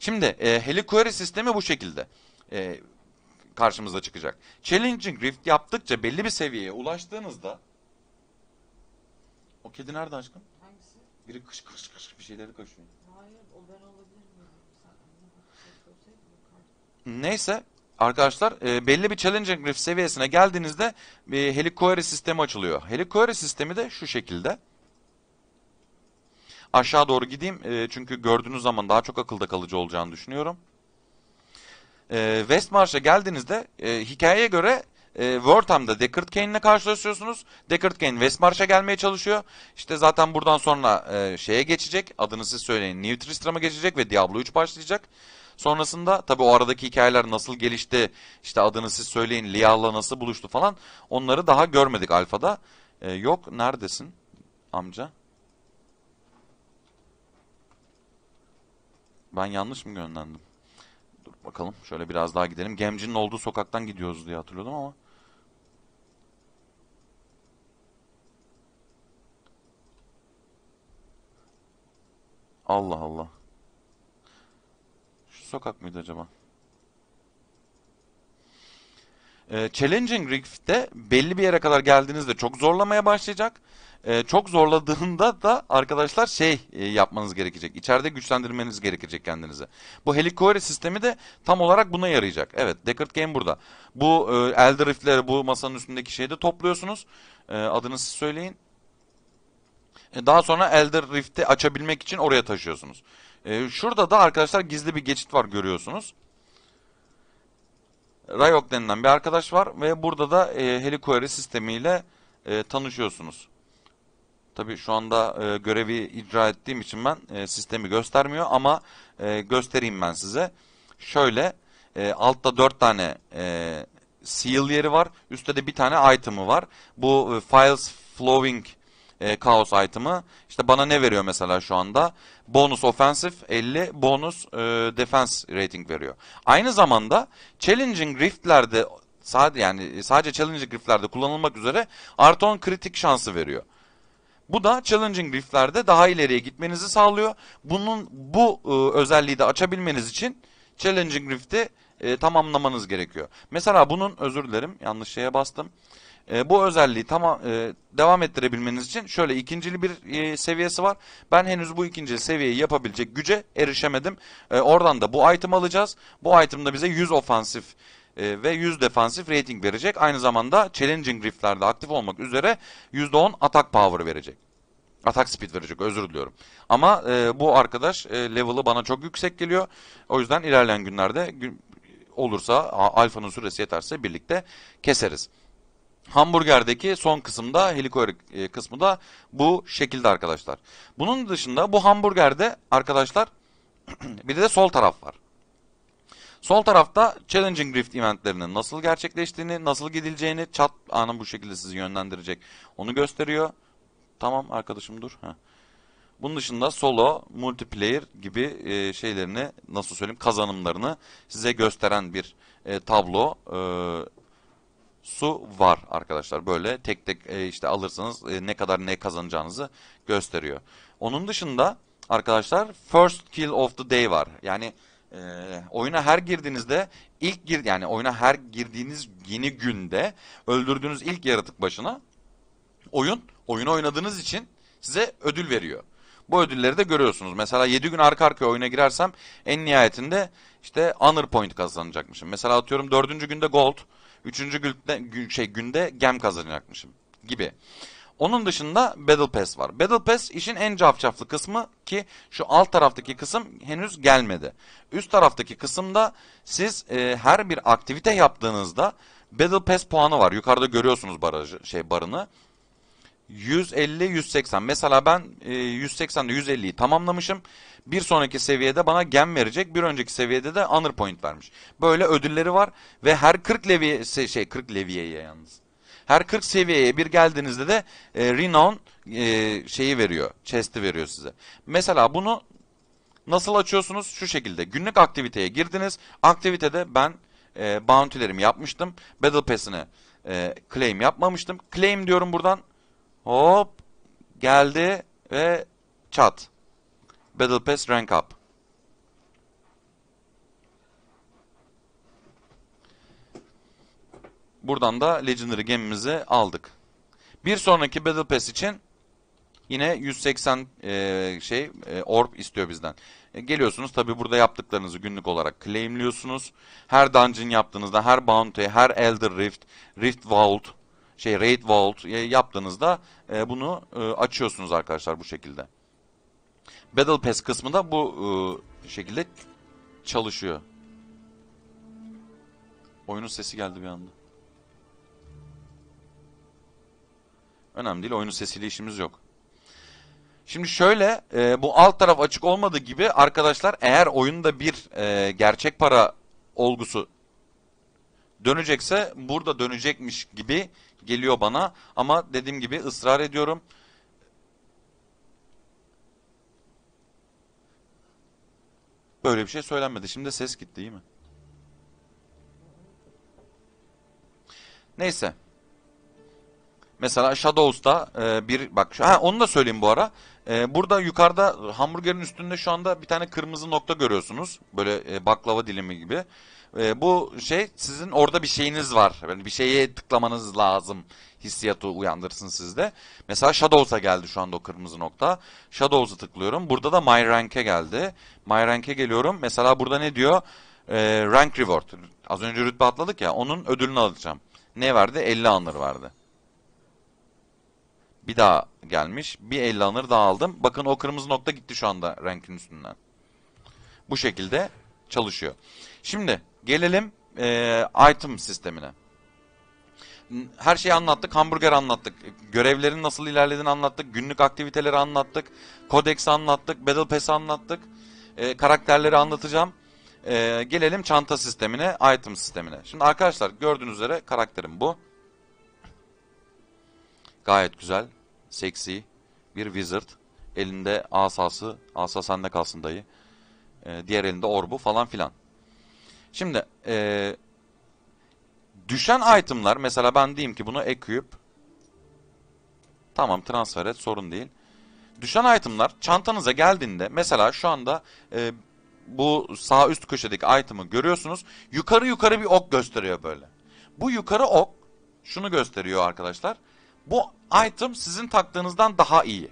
Şimdi e, HeliQuery sistemi bu şekilde e, karşımıza çıkacak. Challenging Rift yaptıkça belli bir seviyeye ulaştığınızda o kedi nerede aşkım? Hangisi? Biri kış kış kış bir şeyleri kaşıyor. Hayır o ben olabilir miyim? Neyse arkadaşlar e, belli bir challenging rift seviyesine geldiğinizde e, helicoery sistemi açılıyor. Helicoery sistemi de şu şekilde. Aşağı doğru gideyim e, çünkü gördüğünüz zaman daha çok akılda kalıcı olacağını düşünüyorum. E, Westmarsh'a geldiğinizde e, hikayeye göre e, Wortham'da Deckard Kane'le karşılaşıyorsunuz. Deckard Kane Westmarsh'a gelmeye çalışıyor. İşte zaten buradan sonra e, şeye geçecek. Adını siz söyleyin. New Tristram'a geçecek ve Diablo 3 başlayacak. Sonrasında tabii o aradaki hikayeler nasıl gelişti, işte adını siz söyleyin, Lia'la nasıl buluştu falan onları daha görmedik alfada. Ee, yok neredesin amca? Ben yanlış mı gönderdim Dur bakalım şöyle biraz daha gidelim. Gemci'nin olduğu sokaktan gidiyoruz diye hatırlıyordum ama. Allah Allah sokak mıydı acaba? E, challenging Rift'te belli bir yere kadar geldiğinizde çok zorlamaya başlayacak. E, çok zorladığında da arkadaşlar şey e, yapmanız gerekecek. İçeride güçlendirmeniz gerekecek kendinizi. Bu Helicoire sistemi de tam olarak buna yarayacak. Evet Deckard Game burada. Bu e, Elder Rift'leri bu masanın üstündeki şeyi de topluyorsunuz. E, adını siz söyleyin. E, daha sonra Elder Rift'i açabilmek için oraya taşıyorsunuz. E, şurada da arkadaşlar gizli bir geçit var görüyorsunuz. Rayok denilen bir arkadaş var ve burada da e, HeliQuery sistemiyle e, tanışıyorsunuz. Tabii şu anda e, görevi icra ettiğim için ben e, sistemi göstermiyor ama e, göstereyim ben size. Şöyle e, altta 4 tane e, seal yeri var. Üstte de bir tane item'ı var. Bu e, files flowing e, kaos item'ı. İşte bana ne veriyor mesela şu anda? Bonus offensive 50, bonus e, defense rating veriyor. Aynı zamanda challenging riftlerde sadece yani sadece challenging riftlerde kullanılmak üzere artı 10 kritik şansı veriyor. Bu da challenging riftlerde daha ileriye gitmenizi sağlıyor. Bunun bu e, özelliği de açabilmeniz için challenging rift'i e, tamamlamanız gerekiyor. Mesela bunun özür dilerim yanlış şeye bastım. E, bu özelliği tamam e, devam ettirebilmeniz için şöyle ikincili bir e, seviyesi var. Ben henüz bu ikinci seviyeyi yapabilecek güce erişemedim. E, oradan da bu item alacağız. Bu item da bize 100 ofansif e, ve 100 defansif rating verecek. Aynı zamanda challenging riftlerde aktif olmak üzere %10 atak power verecek. Atak speed verecek özür diliyorum. Ama e, bu arkadaş e, level'ı bana çok yüksek geliyor. O yüzden ilerleyen günlerde gün, olursa alfanın süresi yeterse birlikte keseriz. Hamburgerdeki son kısımda helikoid e, kısmı da bu şekilde arkadaşlar. Bunun dışında bu hamburgerde arkadaşlar bir de sol taraf var. Sol tarafta Challenging Rift eventlerinin nasıl gerçekleştiğini, nasıl gidileceğini chat anı bu şekilde sizi yönlendirecek. Onu gösteriyor. Tamam arkadaşım dur. Heh. Bunun dışında solo, multiplayer gibi e, şeylerini nasıl söyleyeyim kazanımlarını size gösteren bir e, tablo e, su var arkadaşlar. Böyle tek tek e, işte alırsanız e, ne kadar ne kazanacağınızı gösteriyor. Onun dışında arkadaşlar first kill of the day var. Yani e, oyuna her girdiğinizde ilk gir yani oyuna her girdiğiniz yeni günde öldürdüğünüz ilk yaratık başına oyun oyunu oynadığınız için size ödül veriyor. Bu ödülleri de görüyorsunuz. Mesela 7 gün arka arkaya oyuna girersem en nihayetinde işte honor point kazanacakmışım. Mesela atıyorum 4. günde gold, Üçüncü günde, şey, günde gem kazanacakmışım gibi. Onun dışında Battle Pass var. Battle Pass işin en cafcaflı kısmı ki şu alt taraftaki kısım henüz gelmedi. Üst taraftaki kısımda siz e, her bir aktivite yaptığınızda Battle Pass puanı var. Yukarıda görüyorsunuz barajı, şey barını. 150-180. Mesela ben e, 180'de 150'yi tamamlamışım. Bir sonraki seviyede bana gem verecek. Bir önceki seviyede de honor point vermiş. Böyle ödülleri var ve her 40 leviye şey 40 leviyeye yalnız. Her 40 seviyeye bir geldiğinizde de e, renown e, şeyi veriyor. Chest'i veriyor size. Mesela bunu nasıl açıyorsunuz? Şu şekilde. Günlük aktiviteye girdiniz. Aktivitede ben e, bounty'lerimi yapmıştım. Battle Pass'ini e, claim yapmamıştım. Claim diyorum buradan Hop. Geldi ve çat. Battle Pass Rank Up. Buradan da Legendary gemimizi aldık. Bir sonraki Battle Pass için yine 180 e, şey e, orb istiyor bizden. E, geliyorsunuz tabi burada yaptıklarınızı günlük olarak claimliyorsunuz. Her dungeon yaptığınızda her bounty, her elder rift, rift vault şey RAID Vault e, yaptığınızda e, bunu e, açıyorsunuz arkadaşlar bu şekilde. Battle Pass kısmı da bu e, şekilde çalışıyor. Oyunun sesi geldi bir anda. Önemli değil. Oyunun sesiyle işimiz yok. Şimdi şöyle e, bu alt taraf açık olmadığı gibi arkadaşlar eğer oyunda bir e, gerçek para olgusu dönecekse burada dönecekmiş gibi geliyor bana ama dediğim gibi ısrar ediyorum. Böyle bir şey söylenmedi. Şimdi ses gitti değil mi? Neyse. Mesela Shadows'ta e, bir bak ha onu da söyleyeyim bu ara. E, burada yukarıda hamburgerin üstünde şu anda bir tane kırmızı nokta görüyorsunuz. Böyle e, baklava dilimi gibi. E, bu şey sizin orada bir şeyiniz var. Yani bir şeye tıklamanız lazım hissiyatı uyandırsın sizde. Mesela Shadows'a geldi şu anda o kırmızı nokta. Shadows'u tıklıyorum. Burada da My Rank'e geldi. My Rank'e geliyorum. Mesela burada ne diyor? E, rank Reward. Az önce rütbe atladık ya. Onun ödülünü alacağım. Ne verdi? 50 anır vardı. Bir daha gelmiş. Bir 50 anır daha aldım. Bakın o kırmızı nokta gitti şu anda rankin üstünden. Bu şekilde çalışıyor. Şimdi Gelelim e, item sistemine. Her şeyi anlattık. Hamburger anlattık. Görevlerin nasıl ilerlediğini anlattık. Günlük aktiviteleri anlattık. Kodeks anlattık. Battle Pass'ı anlattık. E, karakterleri anlatacağım. E, gelelim çanta sistemine, item sistemine. Şimdi arkadaşlar gördüğünüz üzere karakterim bu. Gayet güzel, seksi bir wizard. Elinde asası, asa sende kalsın dayı. E, diğer elinde orbu falan filan. Şimdi ee, düşen itemlar mesela ben diyeyim ki bunu equip tamam transfer et sorun değil. Düşen itemlar çantanıza geldiğinde mesela şu anda e, bu sağ üst köşedeki item'ı görüyorsunuz. Yukarı yukarı bir ok gösteriyor böyle. Bu yukarı ok şunu gösteriyor arkadaşlar. Bu item sizin taktığınızdan daha iyi.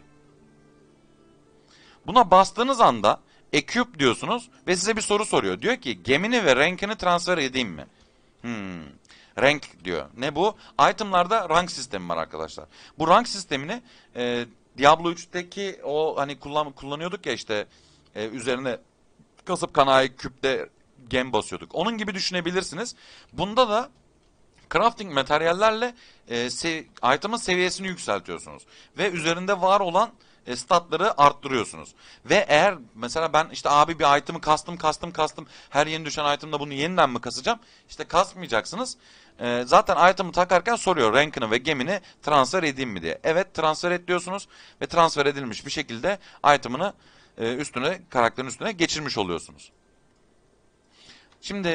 Buna bastığınız anda Eküp diyorsunuz ve size bir soru soruyor. Diyor ki gemini ve rankini transfer edeyim mi? Hmm. Rank diyor. Ne bu? Itemlarda rank sistemi var arkadaşlar. Bu rank sistemini e, Diablo 3'teki o hani kullan, kullanıyorduk ya işte e, üzerine kasıp kanayı küpte gem basıyorduk. Onun gibi düşünebilirsiniz. Bunda da crafting materyallerle e, se item'ın seviyesini yükseltiyorsunuz. Ve üzerinde var olan e, statları arttırıyorsunuz. Ve eğer mesela ben işte abi bir item'ı kastım kastım kastım her yeni düşen item'da bunu yeniden mi kasacağım? İşte kasmayacaksınız. E, zaten item'ı takarken soruyor rankını ve gemini transfer edeyim mi diye. Evet transfer et diyorsunuz ve transfer edilmiş bir şekilde item'ını e, üstüne karakterin üstüne geçirmiş oluyorsunuz. Şimdi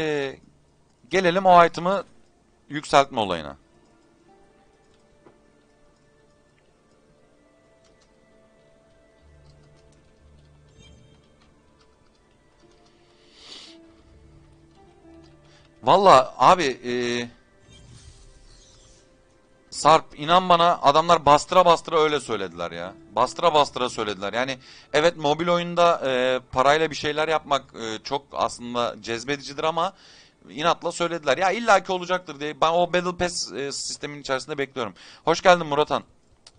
gelelim o item'ı yükseltme olayına. Valla abi e, Sarp inan bana adamlar bastıra bastıra öyle söylediler ya. Bastıra bastıra söylediler. Yani evet mobil oyunda e, parayla bir şeyler yapmak e, çok aslında cezbedicidir ama inatla söylediler. Ya illaki olacaktır diye ben o Battle Pass e, sistemin içerisinde bekliyorum. Hoş geldin Muratan.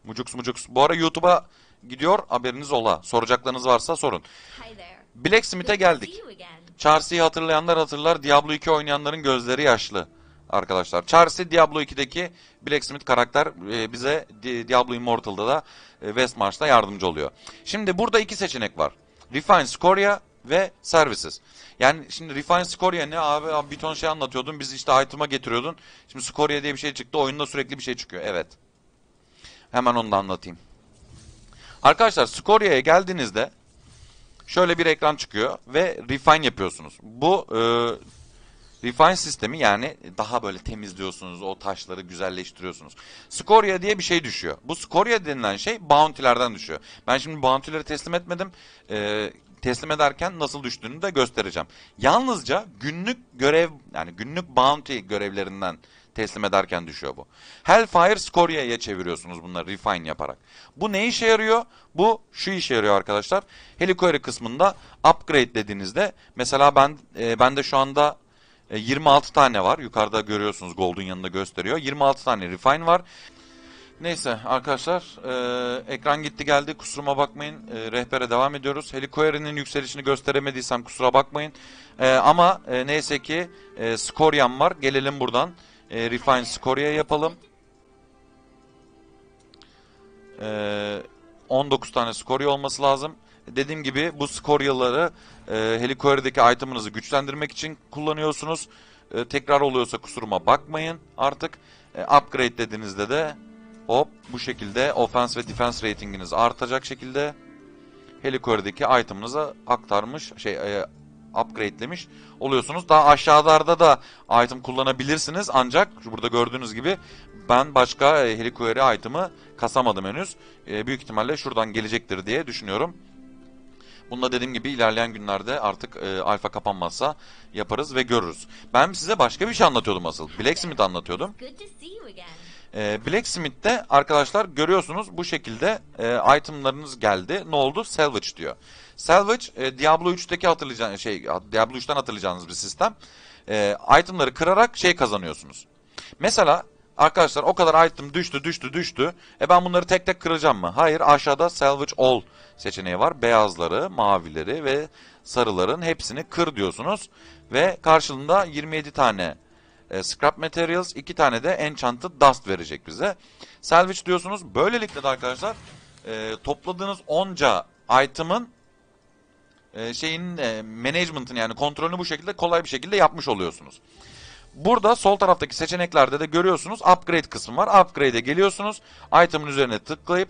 Mucuks mucuks. Bu ara YouTube'a gidiyor haberiniz ola. Soracaklarınız varsa sorun. Blacksmith'e geldik. Charles'i hatırlayanlar hatırlar. Diablo 2 oynayanların gözleri yaşlı arkadaşlar. Charles'i Diablo 2'deki Blacksmith karakter e, bize Diablo Immortal'da da e, Westmarch'ta yardımcı oluyor. Şimdi burada iki seçenek var. Refine Scoria ve Services. Yani şimdi Refine Scoria ne abi, abi bir ton şey anlatıyordun. Biz işte item'a getiriyordun. Şimdi Scoria diye bir şey çıktı. Oyunda sürekli bir şey çıkıyor. Evet. Hemen onu da anlatayım. Arkadaşlar Scoria'ya geldiğinizde Şöyle bir ekran çıkıyor ve refine yapıyorsunuz. Bu e, refine sistemi yani daha böyle temizliyorsunuz o taşları güzelleştiriyorsunuz. Scoria diye bir şey düşüyor. Bu Scoria denilen şey bounty'lerden düşüyor. Ben şimdi bounty'leri teslim etmedim. E, teslim ederken nasıl düştüğünü de göstereceğim. Yalnızca günlük görev yani günlük bounty görevlerinden teslim ederken düşüyor bu. Hellfire Scoria'ya çeviriyorsunuz bunları refine yaparak. Bu ne işe yarıyor? Bu şu işe yarıyor arkadaşlar. Helicoyer kısmında upgrade dediğinizde mesela ben e, ben de şu anda 26 e, tane var. Yukarıda görüyorsunuz Gold'un yanında gösteriyor. 26 tane refine var. Neyse arkadaşlar e, ekran gitti geldi kusuruma bakmayın e, rehbere devam ediyoruz. Helicoer'in yükselişini gösteremediysem kusura bakmayın. E, ama e, neyse ki e, Scoryan var gelelim buradan. E, refine score'ya yapalım. E, ee, 19 tane score'ya olması lazım. Dediğim gibi bu skoryaları e, helikoyerdeki itemınızı güçlendirmek için kullanıyorsunuz. E, tekrar oluyorsa kusuruma bakmayın artık. E, upgrade dediğinizde de hop bu şekilde offense ve defense ratinginiz artacak şekilde helikoyerdeki itemınıza aktarmış şey e, upgrade'lemiş oluyorsunuz. Daha aşağılarda da item kullanabilirsiniz ancak burada gördüğünüz gibi ben başka e, heliquery item'ı kasamadım henüz. E, büyük ihtimalle şuradan gelecektir diye düşünüyorum. Bunda da dediğim gibi ilerleyen günlerde artık e, alfa kapanmazsa yaparız ve görürüz. Ben size başka bir şey anlatıyordum asıl. Blacksmith anlatıyordum. E, Blacksmith'te arkadaşlar görüyorsunuz bu şekilde e, itemlarınız geldi. Ne oldu? Salvage diyor. Salvage e, Diablo 3'teki hatırlayacağınız şey Diablo 3'ten hatırlayacağınız bir sistem. E, itemları kırarak şey kazanıyorsunuz. Mesela arkadaşlar o kadar item düştü düştü düştü. E ben bunları tek tek kıracağım mı? Hayır aşağıda salvage all seçeneği var. Beyazları, mavileri ve sarıların hepsini kır diyorsunuz. Ve karşılığında 27 tane e, Scrap Materials, iki tane de Enchanted Dust verecek bize. Salvage diyorsunuz. Böylelikle de arkadaşlar e, topladığınız onca item'ın e, şeyin e, management'ını yani kontrolünü bu şekilde kolay bir şekilde yapmış oluyorsunuz. Burada sol taraftaki seçeneklerde de görüyorsunuz upgrade kısmı var. Upgrade'e geliyorsunuz. Item'ın üzerine tıklayıp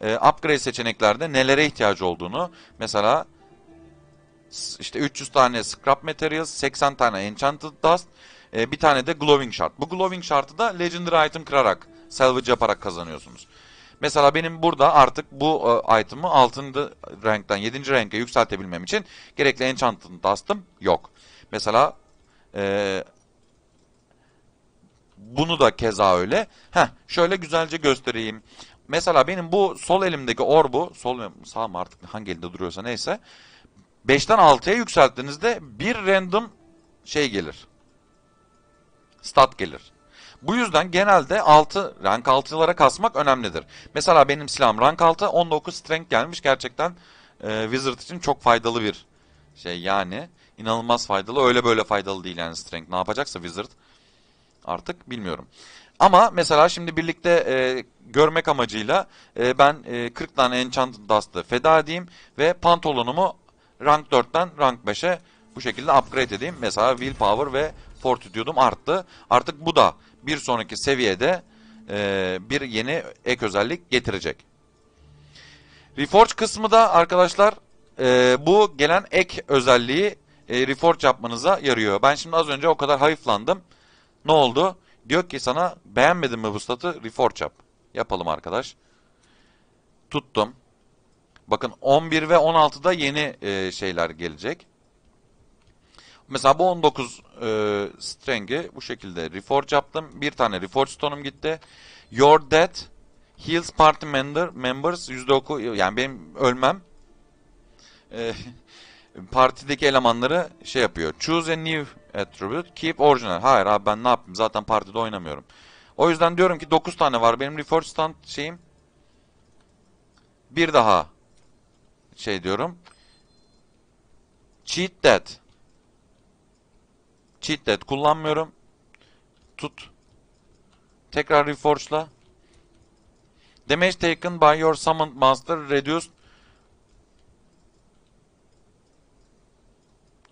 e, upgrade seçeneklerde nelere ihtiyacı olduğunu mesela işte 300 tane scrap materials, 80 tane enchanted dust, e, bir tane de glowing şart. Bu glowing şartı da legendary item kırarak, salvage yaparak kazanıyorsunuz. Mesela benim burada artık bu e, item'ı 6. renkten 7. renke yükseltebilmem için gerekli enchantment dust'ım yok. Mesela e, bunu da keza öyle. Heh, şöyle güzelce göstereyim. Mesela benim bu sol elimdeki orbu, sol mu sağ mı artık hangi elinde duruyorsa neyse. 5'ten 6'ya yükselttiğinizde bir random şey gelir stat gelir. Bu yüzden genelde 6 rank 6'lara kasmak önemlidir. Mesela benim silahım rank 6 19 strength gelmiş gerçekten e, Wizard için çok faydalı bir şey yani. inanılmaz faydalı öyle böyle faydalı değil yani strength ne yapacaksa Wizard artık bilmiyorum. Ama mesela şimdi birlikte e, görmek amacıyla e, ben e, 40 tane Enchanted Dust'ı feda edeyim ve pantolonumu rank 4'ten rank 5'e bu şekilde upgrade edeyim. Mesela willpower ve Fort fortitüdüm arttı. Artık bu da bir sonraki seviyede e, bir yeni ek özellik getirecek. Reforge kısmı da arkadaşlar e, bu gelen ek özelliği e, reforge yapmanıza yarıyor. Ben şimdi az önce o kadar hayıflandım. Ne oldu? Diyor ki sana beğenmedin mi bu statı? Reforge yap. Yapalım arkadaş. Tuttum. Bakın 11 ve 16'da yeni e, şeyler gelecek. Mesela bu 19 e, string'i bu şekilde reforge yaptım. Bir tane reforge stone'um gitti. Your death heals party member, members %9 yani benim ölmem e, partideki elemanları şey yapıyor. Choose a new attribute, keep original. Hayır abi ben ne yaptım? Zaten partide oynamıyorum. O yüzden diyorum ki 9 tane var. Benim reforge stand şeyim bir daha şey diyorum. Cheat that. Cheatlet kullanmıyorum. Tut. Tekrar reforge'la. Damage taken by your summoned monster reduced.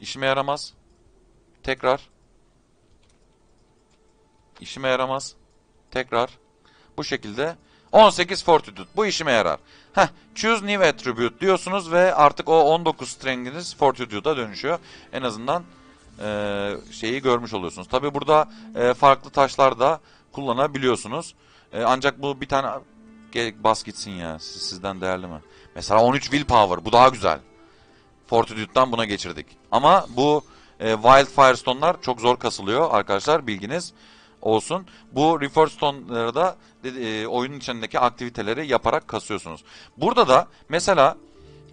İşime yaramaz. Tekrar. İşime yaramaz. Tekrar. Bu şekilde. 18 fortitude. Bu işime yarar. Heh, choose new attribute diyorsunuz ve artık o 19 strenginiz fortitude'a dönüşüyor. En azından e, şeyi görmüş oluyorsunuz. Tabi burada e, farklı taşlar da kullanabiliyorsunuz. E, ancak bu bir tane bas gitsin ya siz, sizden değerli mi? Mesela 13 willpower bu daha güzel. Fortitude'dan buna geçirdik. Ama bu e, Wildfire Stone'lar çok zor kasılıyor arkadaşlar bilginiz olsun. Bu Refer Stone'ları da e, oyunun içindeki aktiviteleri yaparak kasıyorsunuz. Burada da mesela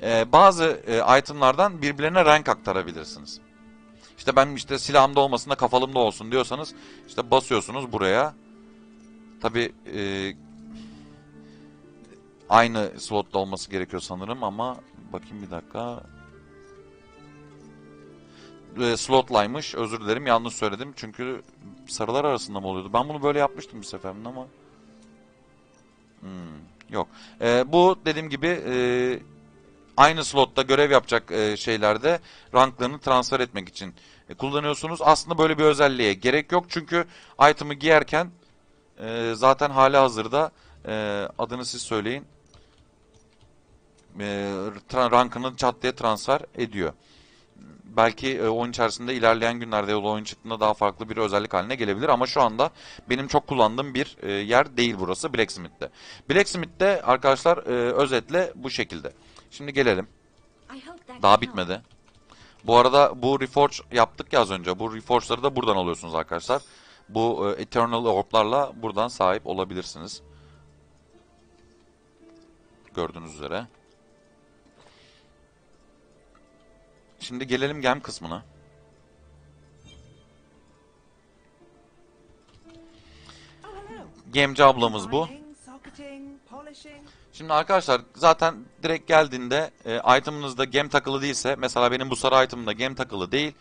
e, bazı e, itemlardan birbirlerine renk aktarabilirsiniz. İşte ben işte silahımda olmasın da kafalımda olsun diyorsanız işte basıyorsunuz buraya. Tabi e, aynı slotta olması gerekiyor sanırım ama bakayım bir dakika. E, slotlaymış özür dilerim yanlış söyledim çünkü sarılar arasında mı oluyordu? Ben bunu böyle yapmıştım bir seferinde ama. Hmm, yok. E, bu dediğim gibi... E, aynı slotta görev yapacak e, şeylerde ranklarını transfer etmek için e, kullanıyorsunuz. Aslında böyle bir özelliğe gerek yok çünkü item'ı giyerken e, zaten hali hazırda e, adını siz söyleyin e, rankını çat diye transfer ediyor. Belki e, oyun içerisinde ilerleyen günlerde yol oyun çıktığında daha farklı bir özellik haline gelebilir ama şu anda benim çok kullandığım bir e, yer değil burası Blacksmith'te. Blacksmith'te arkadaşlar e, özetle bu şekilde. Şimdi gelelim. Daha bitmedi. Bu arada bu reforge yaptık ya az önce. Bu reforge'ları da buradan alıyorsunuz arkadaşlar. Bu e, Eternal Orb'larla buradan sahip olabilirsiniz. Gördüğünüz üzere. Şimdi gelelim gem kısmına. Oh, Gemci ablamız bu. Şimdi arkadaşlar zaten direkt geldiğinde e, item'ınızda gem takılı değilse mesela benim bu sarı item'da gem takılı değil.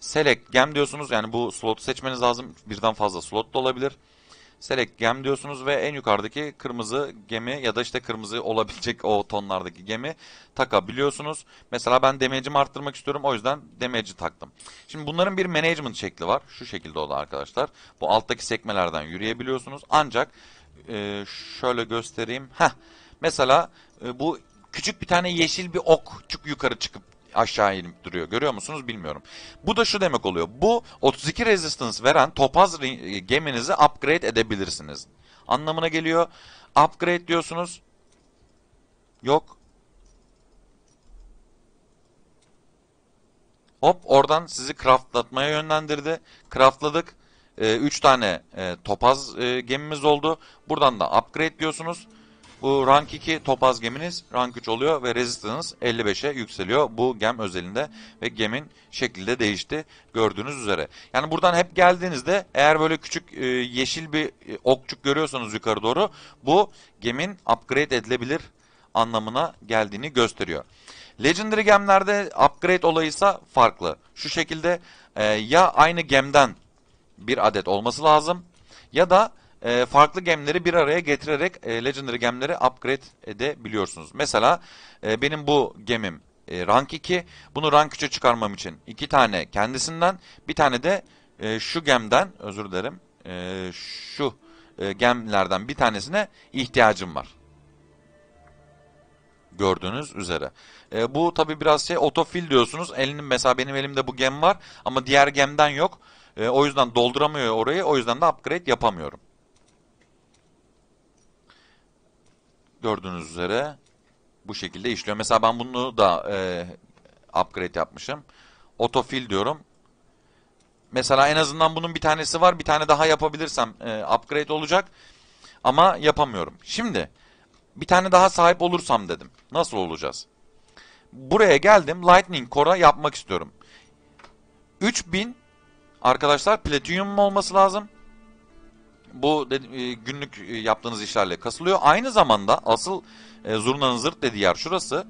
Select gem diyorsunuz yani bu slotu seçmeniz lazım. Birden fazla slot da olabilir. Select gem diyorsunuz ve en yukarıdaki kırmızı gemi ya da işte kırmızı olabilecek o tonlardaki gemi takabiliyorsunuz. Mesela ben damage'imi arttırmak istiyorum o yüzden damage'i taktım. Şimdi bunların bir management şekli var. Şu şekilde oldu arkadaşlar. Bu alttaki sekmelerden yürüyebiliyorsunuz. Ancak e, şöyle göstereyim. Heh. Mesela e, bu küçük bir tane yeşil bir ok çık yukarı çıkıp aşağı inip duruyor. Görüyor musunuz bilmiyorum. Bu da şu demek oluyor. Bu 32 resistance veren topaz e, geminizi upgrade edebilirsiniz. Anlamına geliyor. Upgrade diyorsunuz. Yok. Hop oradan sizi craftlatmaya yönlendirdi. Craftladık. 3 ee, tane e, topaz e, gemimiz oldu. Buradan da upgrade diyorsunuz. Bu rank 2 topaz geminiz rank 3 oluyor ve resistance 55'e yükseliyor. Bu gem özelinde ve gemin şekli de değişti gördüğünüz üzere. Yani buradan hep geldiğinizde eğer böyle küçük e, yeşil bir e, okçuk görüyorsanız yukarı doğru bu gemin upgrade edilebilir anlamına geldiğini gösteriyor. Legendary gemlerde upgrade olayı ise farklı. Şu şekilde e, ya aynı gemden bir adet olması lazım ya da e, farklı gemleri bir araya getirerek e, Legendary gemleri upgrade edebiliyorsunuz. Mesela e, benim bu gemim e, rank 2. Bunu rank 3'e çıkarmam için 2 tane kendisinden bir tane de e, şu gemden özür dilerim e, şu e, gemlerden bir tanesine ihtiyacım var. Gördüğünüz üzere. E, bu tabi biraz şey otofil diyorsunuz. Elinin mesela benim elimde bu gem var ama diğer gemden yok. E, o yüzden dolduramıyor orayı. O yüzden de upgrade yapamıyorum. gördüğünüz üzere bu şekilde işliyor. Mesela ben bunu da e, upgrade yapmışım. Otofil diyorum. Mesela en azından bunun bir tanesi var. Bir tane daha yapabilirsem e, upgrade olacak. Ama yapamıyorum. Şimdi bir tane daha sahip olursam dedim. Nasıl olacağız? Buraya geldim. Lightning Core'a yapmak istiyorum. 3000 arkadaşlar Platinum olması lazım bu e, günlük e, yaptığınız işlerle kasılıyor. Aynı zamanda asıl e, zurnanın zırt dediği yer şurası.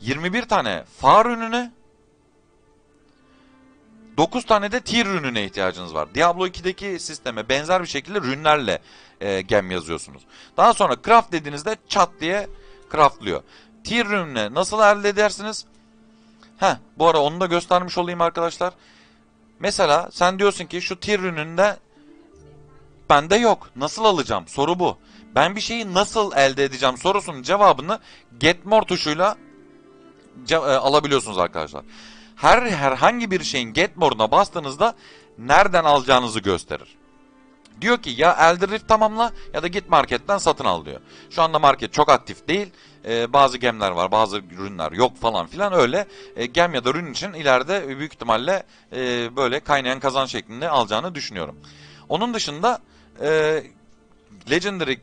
21 tane far ürününe 9 tane de tier ürününe ihtiyacınız var. Diablo 2'deki sisteme benzer bir şekilde rünlerle e, gem yazıyorsunuz. Daha sonra craft dediğinizde çat diye craftlıyor. Tier ürününe nasıl elde edersiniz? Heh, bu ara onu da göstermiş olayım arkadaşlar. Mesela sen diyorsun ki şu tier ürününde bende yok. Nasıl alacağım? Soru bu. Ben bir şeyi nasıl elde edeceğim sorusunun cevabını get more tuşuyla ce e, alabiliyorsunuz arkadaşlar. Her herhangi bir şeyin get more'una bastığınızda nereden alacağınızı gösterir. Diyor ki ya Elder tamamla ya da git marketten satın al diyor. Şu anda market çok aktif değil. Ee, bazı gemler var bazı ürünler yok falan filan öyle. E, gem ya da ürün için ileride büyük ihtimalle e, böyle kaynayan kazan şeklinde alacağını düşünüyorum. Onun dışında e, Legendary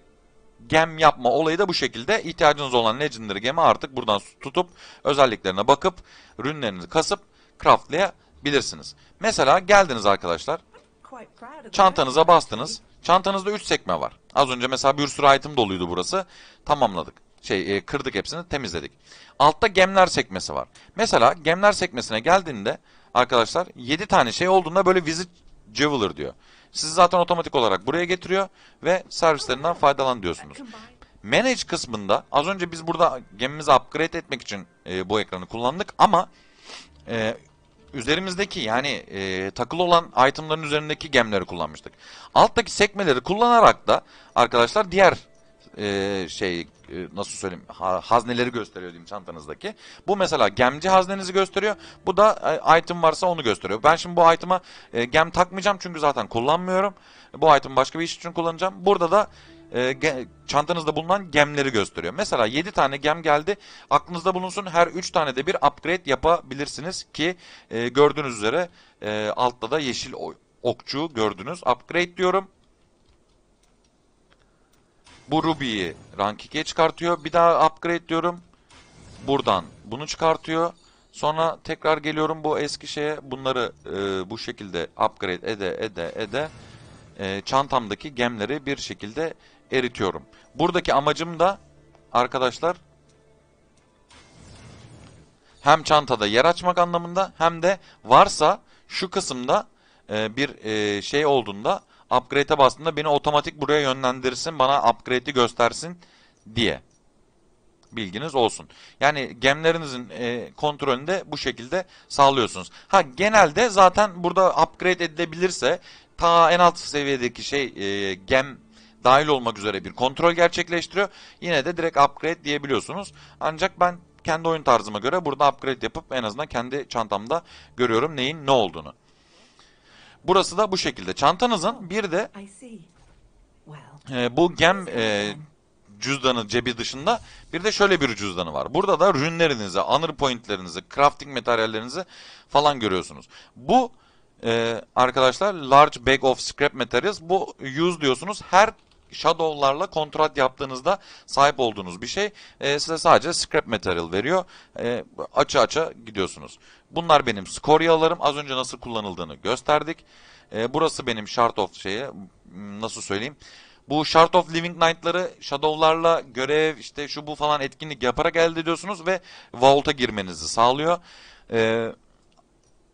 gem yapma olayı da bu şekilde. ihtiyacınız olan Legendary gem'i artık buradan tutup özelliklerine bakıp rünlerinizi kasıp craftlayabilirsiniz. Mesela geldiniz arkadaşlar. Çantanıza bastınız. Çantanızda 3 sekme var. Az önce mesela bir sürü item doluydu burası. Tamamladık. Şey e, kırdık hepsini temizledik. Altta gemler sekmesi var. Mesela gemler sekmesine geldiğinde arkadaşlar 7 tane şey olduğunda böyle visit jeweler diyor. Sizi zaten otomatik olarak buraya getiriyor ve servislerinden faydalan diyorsunuz. Manage kısmında az önce biz burada gemimizi upgrade etmek için e, bu ekranı kullandık ama e, üzerimizdeki yani e, takılı olan itemların üzerindeki gemleri kullanmıştık. Alttaki sekmeleri kullanarak da arkadaşlar diğer e, şey e, nasıl söyleyeyim ha, hazneleri gösteriyor diyeyim çantanızdaki. Bu mesela gemci haznenizi gösteriyor. Bu da e, item varsa onu gösteriyor. Ben şimdi bu item'a e, gem takmayacağım çünkü zaten kullanmıyorum. Bu item başka bir iş için kullanacağım. Burada da e, çantanızda bulunan gemleri gösteriyor. Mesela 7 tane gem geldi. Aklınızda bulunsun her 3 tane de bir upgrade yapabilirsiniz ki e, gördüğünüz üzere e, altta da yeşil okçu gördünüz. Upgrade diyorum. Bu Ruby'yi rank 2'ye çıkartıyor. Bir daha upgrade diyorum. Buradan bunu çıkartıyor. Sonra tekrar geliyorum bu eski şeye. Bunları e, bu şekilde upgrade ede ede ede e, çantamdaki gemleri bir şekilde eritiyorum. Buradaki amacım da arkadaşlar hem çantada yer açmak anlamında hem de varsa şu kısımda e, bir e, şey olduğunda upgrade'e bastığında beni otomatik buraya yönlendirsin. Bana upgrade'i göstersin diye. Bilginiz olsun. Yani gemlerinizin e, kontrolünü de bu şekilde sağlıyorsunuz. Ha genelde zaten burada upgrade edilebilirse ta en alt seviyedeki şey e, gem dahil olmak üzere bir kontrol gerçekleştiriyor. Yine de direkt upgrade diyebiliyorsunuz. Ancak ben kendi oyun tarzıma göre burada upgrade yapıp en azından kendi çantamda görüyorum neyin ne olduğunu. Burası da bu şekilde. Çantanızın bir de e, bu gem e, cüzdanı cebi dışında bir de şöyle bir cüzdanı var. Burada da rünlerinizi, honor pointlerinizi, crafting materyallerinizi falan görüyorsunuz. Bu e, arkadaşlar large bag of scrap materials. Bu use diyorsunuz. Her Shadow'larla kontrat yaptığınızda sahip olduğunuz bir şey. E, size sadece scrap material veriyor. E, ee, açı açı gidiyorsunuz. Bunlar benim skoryalarım. Az önce nasıl kullanıldığını gösterdik. E, burası benim Shard of şeyi hmm, nasıl söyleyeyim. Bu Shard of Living Knight'ları Shadow'larla görev işte şu bu falan etkinlik yaparak elde ediyorsunuz ve Vault'a girmenizi sağlıyor. E,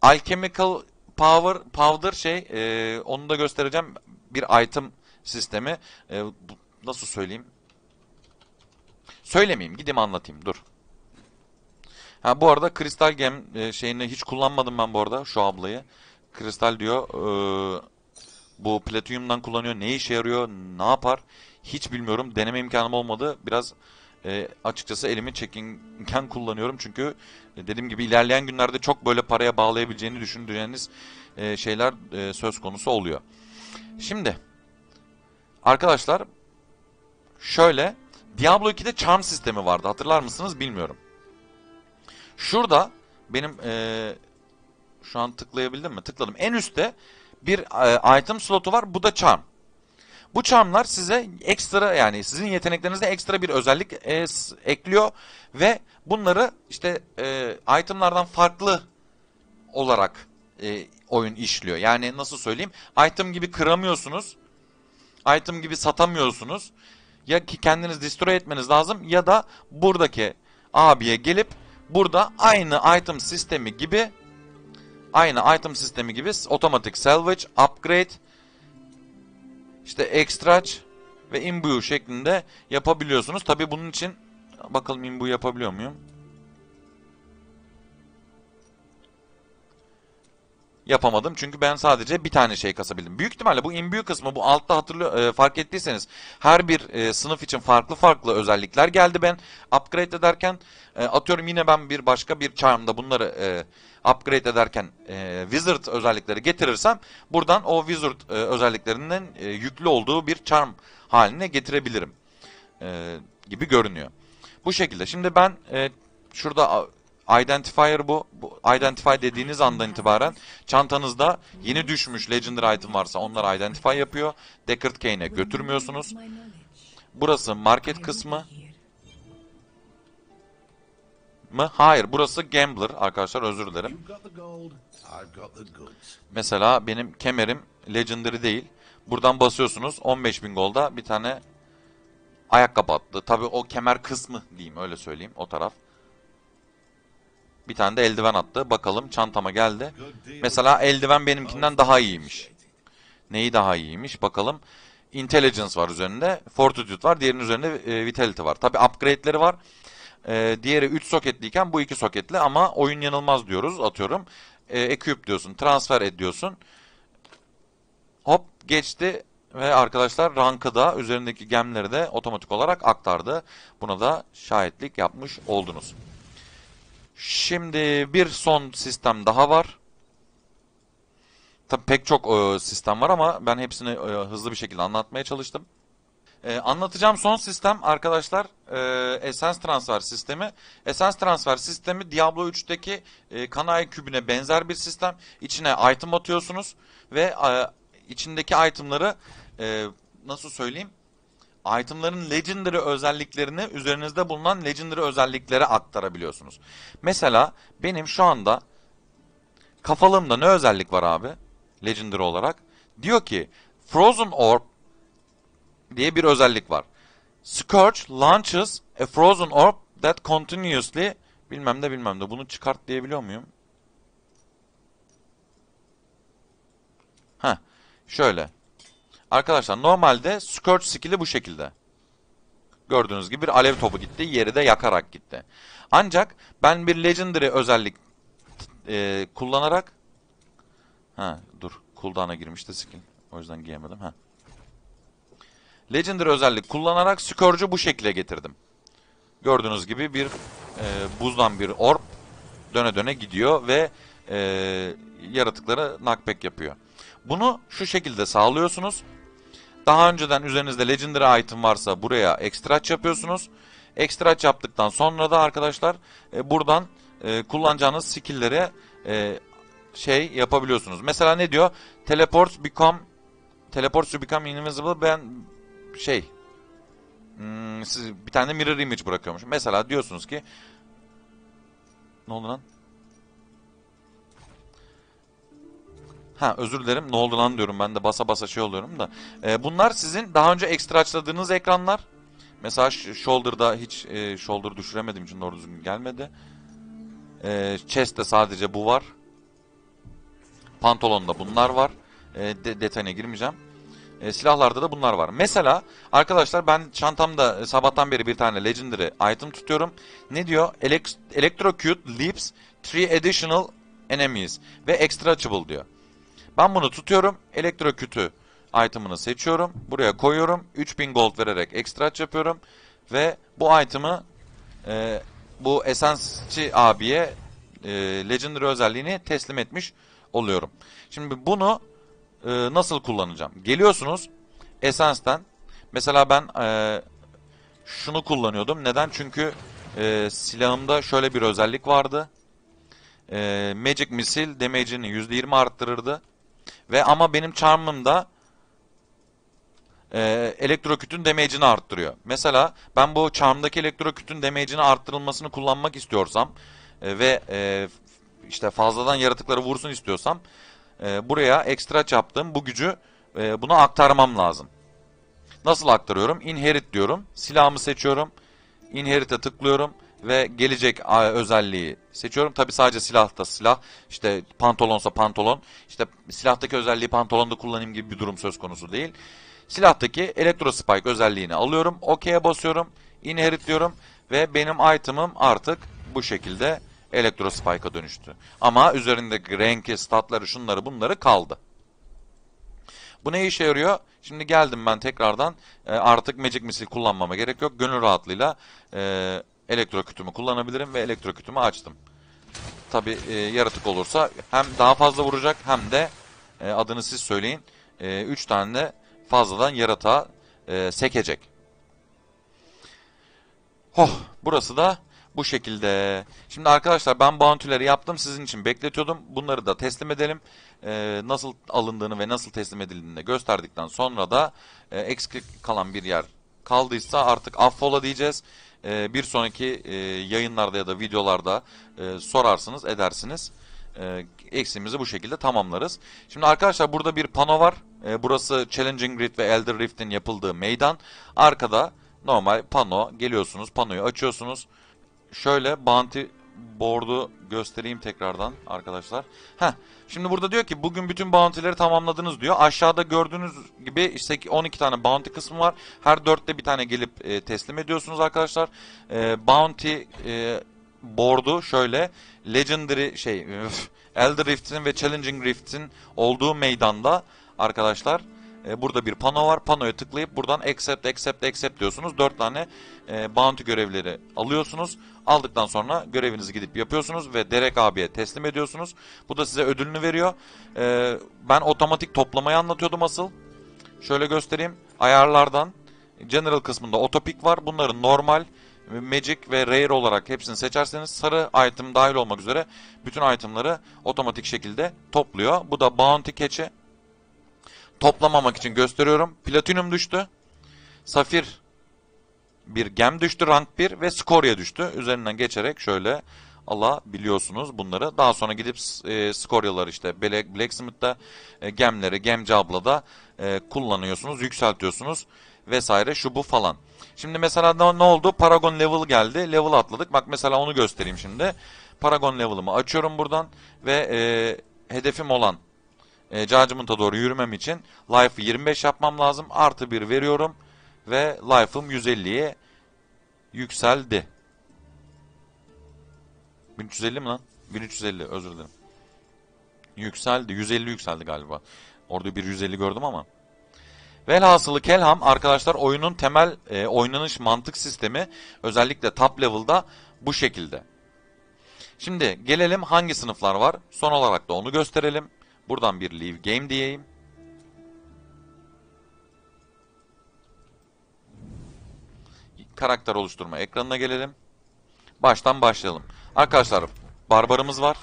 Alchemical Power Powder şey e, onu da göstereceğim. Bir item sistemi e, nasıl söyleyeyim? Söylemeyeyim. Gideyim anlatayım. Dur. Ha bu arada kristal gem e, şeyini hiç kullanmadım ben bu arada şu ablayı. Kristal diyor e, bu platinyumdan kullanıyor. Ne işe yarıyor? Ne yapar? Hiç bilmiyorum. Deneme imkanım olmadı. Biraz e, açıkçası elimi çekinken kullanıyorum. Çünkü e, dediğim gibi ilerleyen günlerde çok böyle paraya bağlayabileceğini düşündüğünüz e, şeyler e, söz konusu oluyor. Şimdi Arkadaşlar şöyle Diablo 2'de charm sistemi vardı hatırlar mısınız bilmiyorum. Şurada benim ee, şu an tıklayabildim mi? Tıkladım. En üstte bir e, item slotu var. Bu da charm. Bu charmlar size ekstra yani sizin yeteneklerinize ekstra bir özellik e, ekliyor ve bunları işte e, itemlardan farklı olarak e, oyun işliyor. Yani nasıl söyleyeyim? Item gibi kıramıyorsunuz item gibi satamıyorsunuz. Ya ki kendiniz destroy etmeniz lazım ya da buradaki abiye gelip burada aynı item sistemi gibi aynı item sistemi gibi otomatik salvage, upgrade, işte extract ve imbue şeklinde yapabiliyorsunuz. Tabi bunun için bakalım imbue yapabiliyor muyum? yapamadım. Çünkü ben sadece bir tane şey kasabildim. Büyük ihtimalle bu in büyük kısmı bu altta hatırlı e, fark ettiyseniz her bir e, sınıf için farklı farklı özellikler geldi. Ben upgrade ederken e, atıyorum yine ben bir başka bir charm'da bunları e, upgrade ederken e, wizard özellikleri getirirsem buradan o wizard e, özelliklerinin e, yüklü olduğu bir charm haline getirebilirim. E, gibi görünüyor. Bu şekilde. Şimdi ben e, şurada Identifier bu. bu identify dediğiniz andan itibaren çantanızda yeni düşmüş Legendary item varsa onlar identify yapıyor. Deckard Kane'e götürmüyorsunuz. Burası market kısmı mı? Hayır. Burası gambler arkadaşlar özür dilerim. Mesela benim kemerim legendary değil. Buradan basıyorsunuz 15.000 golda bir tane ayakkabı attı. Tabii o kemer kısmı diyeyim öyle söyleyeyim o taraf. Bir tane de eldiven attı. Bakalım çantama geldi. Mesela eldiven benimkinden daha iyiymiş. Neyi daha iyiymiş bakalım. Intelligence var üzerinde. Fortitude var. Diğerinin üzerinde e, Vitality var. Tabi upgrade'leri var. E, diğeri 3 soketliyken bu 2 soketli ama oyun yanılmaz diyoruz atıyorum. E, equip diyorsun. Transfer et diyorsun. Hop geçti ve arkadaşlar rankı da üzerindeki gemleri de otomatik olarak aktardı. Buna da şahitlik yapmış oldunuz. Şimdi bir son sistem daha var. Tabi pek çok e, sistem var ama ben hepsini e, hızlı bir şekilde anlatmaya çalıştım. E, anlatacağım son sistem arkadaşlar e, Essence Transfer Sistemi. Essence Transfer Sistemi Diablo 3'teki e, Kanai kübüne benzer bir sistem. İçine item atıyorsunuz ve e, içindeki itemları e, nasıl söyleyeyim itemların legendary özelliklerini üzerinizde bulunan legendary özelliklere aktarabiliyorsunuz. Mesela benim şu anda kafalığımda ne özellik var abi? Legendary olarak. Diyor ki Frozen Orb diye bir özellik var. Scourge launches a frozen orb that continuously bilmem de bilmem de bunu çıkart diyebiliyor muyum? Ha, şöyle. Arkadaşlar normalde Scourge skill'i bu şekilde. Gördüğünüz gibi bir alev topu gitti. Yeri de yakarak gitti. Ancak ben bir Legendary özellik e, kullanarak Ha dur. Cooldown'a girmişti skill. O yüzden giyemedim. Ha. Legendary özellik kullanarak Scourge'u bu şekilde getirdim. Gördüğünüz gibi bir e, buzdan bir orb döne döne gidiyor ve e, yaratıklara knockback yapıyor. Bunu şu şekilde sağlıyorsunuz. Daha önceden üzerinizde Legendary item varsa buraya extract yapıyorsunuz. Extract yaptıktan sonra da arkadaşlar e, buradan e, kullanacağınız skill'lere e, şey yapabiliyorsunuz. Mesela ne diyor? Teleport become teleport to become invisible ben şey hmm, siz bir tane mirror image bırakıyormuş. Mesela diyorsunuz ki ne oldu lan? Ha özür dilerim ne oldu lan diyorum ben de basa basa şey oluyorum da. E, bunlar sizin daha önce ekstra açladığınız ekranlar. Mesela shoulder'da hiç e, shoulder düşüremedim için doğru düzgün gelmedi. E, chest'te sadece bu var. Pantolonda bunlar var. E, de, detayına girmeyeceğim. E, silahlarda da bunlar var. Mesela arkadaşlar ben çantamda e, sabahtan beri bir tane Legendary item tutuyorum. Ne diyor? Elek Electrocute Leaps 3 Additional Enemies ve Extraachable diyor. Ben bunu tutuyorum. Elektrokütü item'ını seçiyorum. Buraya koyuyorum. 3000 gold vererek ekstrat yapıyorum. Ve bu item'ı e, bu esansçı abiye e, Legendary özelliğini teslim etmiş oluyorum. Şimdi bunu e, nasıl kullanacağım? Geliyorsunuz esanstan. Mesela ben e, şunu kullanıyordum. Neden? Çünkü e, silahımda şöyle bir özellik vardı. E, Magic Missile damage'ini %20 arttırırdı. Ve ama benim charm'ım da e, elektrokütün damage'ini arttırıyor. Mesela ben bu charm'daki elektrokütün damage'ini arttırılmasını kullanmak istiyorsam e, ve e, işte fazladan yaratıkları vursun istiyorsam e, buraya ekstra çaptığım bu gücü e, buna aktarmam lazım. Nasıl aktarıyorum? Inherit diyorum. Silahımı seçiyorum. Inherit'e tıklıyorum ve gelecek özelliği seçiyorum. Tabi sadece silahta silah, işte pantolonsa pantolon, işte silahtaki özelliği pantolonda kullanayım gibi bir durum söz konusu değil. Silahtaki elektro spike özelliğini alıyorum. OK'ye basıyorum. Inherit diyorum. Ve benim item'ım artık bu şekilde elektro spike'a dönüştü. Ama üzerindeki renki, statları, şunları bunları kaldı. Bu ne işe yarıyor? Şimdi geldim ben tekrardan. E, artık Magic Missile kullanmama gerek yok. Gönül rahatlığıyla e, elektrokütümü kullanabilirim ve elektrokütümü açtım. Tabi e, yaratık olursa hem daha fazla vuracak hem de e, adını siz söyleyin. 3 e, üç tane fazladan yaratığa e, sekecek. Oh burası da bu şekilde. Şimdi arkadaşlar ben bounty'leri yaptım sizin için bekletiyordum. Bunları da teslim edelim. Ee, nasıl alındığını ve nasıl teslim edildiğini de gösterdikten sonra da e, eksik kalan bir yer kaldıysa artık affola diyeceğiz e, bir sonraki e, yayınlarda ya da videolarda e, sorarsınız, edersiniz. E, ee, eksimizi bu şekilde tamamlarız. Şimdi arkadaşlar burada bir pano var. E, burası Challenging rift ve Elder Rift'in yapıldığı meydan. Arkada normal pano geliyorsunuz, panoyu açıyorsunuz. Şöyle bounty board'u göstereyim tekrardan arkadaşlar. Heh, şimdi burada diyor ki bugün bütün bounty'leri tamamladınız diyor. Aşağıda gördüğünüz gibi işte 12 tane bounty kısmı var. Her 4'te bir tane gelip e, teslim ediyorsunuz arkadaşlar. E, bounty e, board'u şöyle Legendary şey Elder Rift'in ve Challenging Rift'in olduğu meydanda arkadaşlar e, burada bir pano var. Panoya tıklayıp buradan accept accept accept diyorsunuz. 4 tane e, bounty görevleri alıyorsunuz. Aldıktan sonra görevinizi gidip yapıyorsunuz ve Derek abiye teslim ediyorsunuz. Bu da size ödülünü veriyor. Ee, ben otomatik toplamayı anlatıyordum asıl. Şöyle göstereyim. Ayarlardan General kısmında otopik var. Bunları normal, magic ve rare olarak hepsini seçerseniz sarı item dahil olmak üzere bütün itemları otomatik şekilde topluyor. Bu da bounty catch'i toplamamak için gösteriyorum. Platinum düştü. Safir bir gem düştü rank 1 ve Skorya düştü. Üzerinden geçerek şöyle alabiliyorsunuz bunları. Daha sonra gidip e, Skoryalar işte Blacksmith'te e, gemleri Gemci ablada e, kullanıyorsunuz, yükseltiyorsunuz vesaire şu bu falan. Şimdi mesela ne oldu? Paragon level geldi. Level atladık. Bak mesela onu göstereyim şimdi. Paragon level'ımı açıyorum buradan ve e, hedefim olan e, Judgment'a doğru yürümem için life 25 yapmam lazım. Artı 1 veriyorum ve life'ım 150'ye yükseldi. 1350 mi lan? 1350 özür dilerim. Yükseldi. 150 yükseldi galiba. Orada bir 150 gördüm ama. Velhasılı kelham arkadaşlar oyunun temel e, oynanış mantık sistemi özellikle top level'da bu şekilde. Şimdi gelelim hangi sınıflar var? Son olarak da onu gösterelim. Buradan bir leave game diyeyim. karakter oluşturma ekranına gelelim. Baştan başlayalım. Arkadaşlar barbarımız var.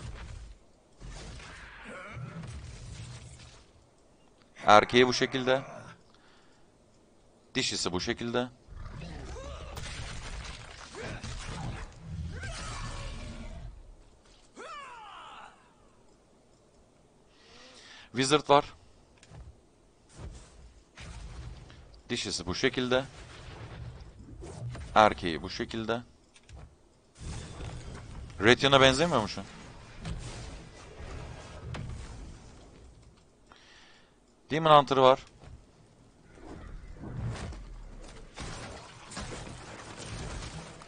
Erkeği bu şekilde. Dişisi bu şekilde. Wizard var. Dişisi bu şekilde. Erkeği bu şekilde. Retina benzemiyor mu şu? Demon Hunter var.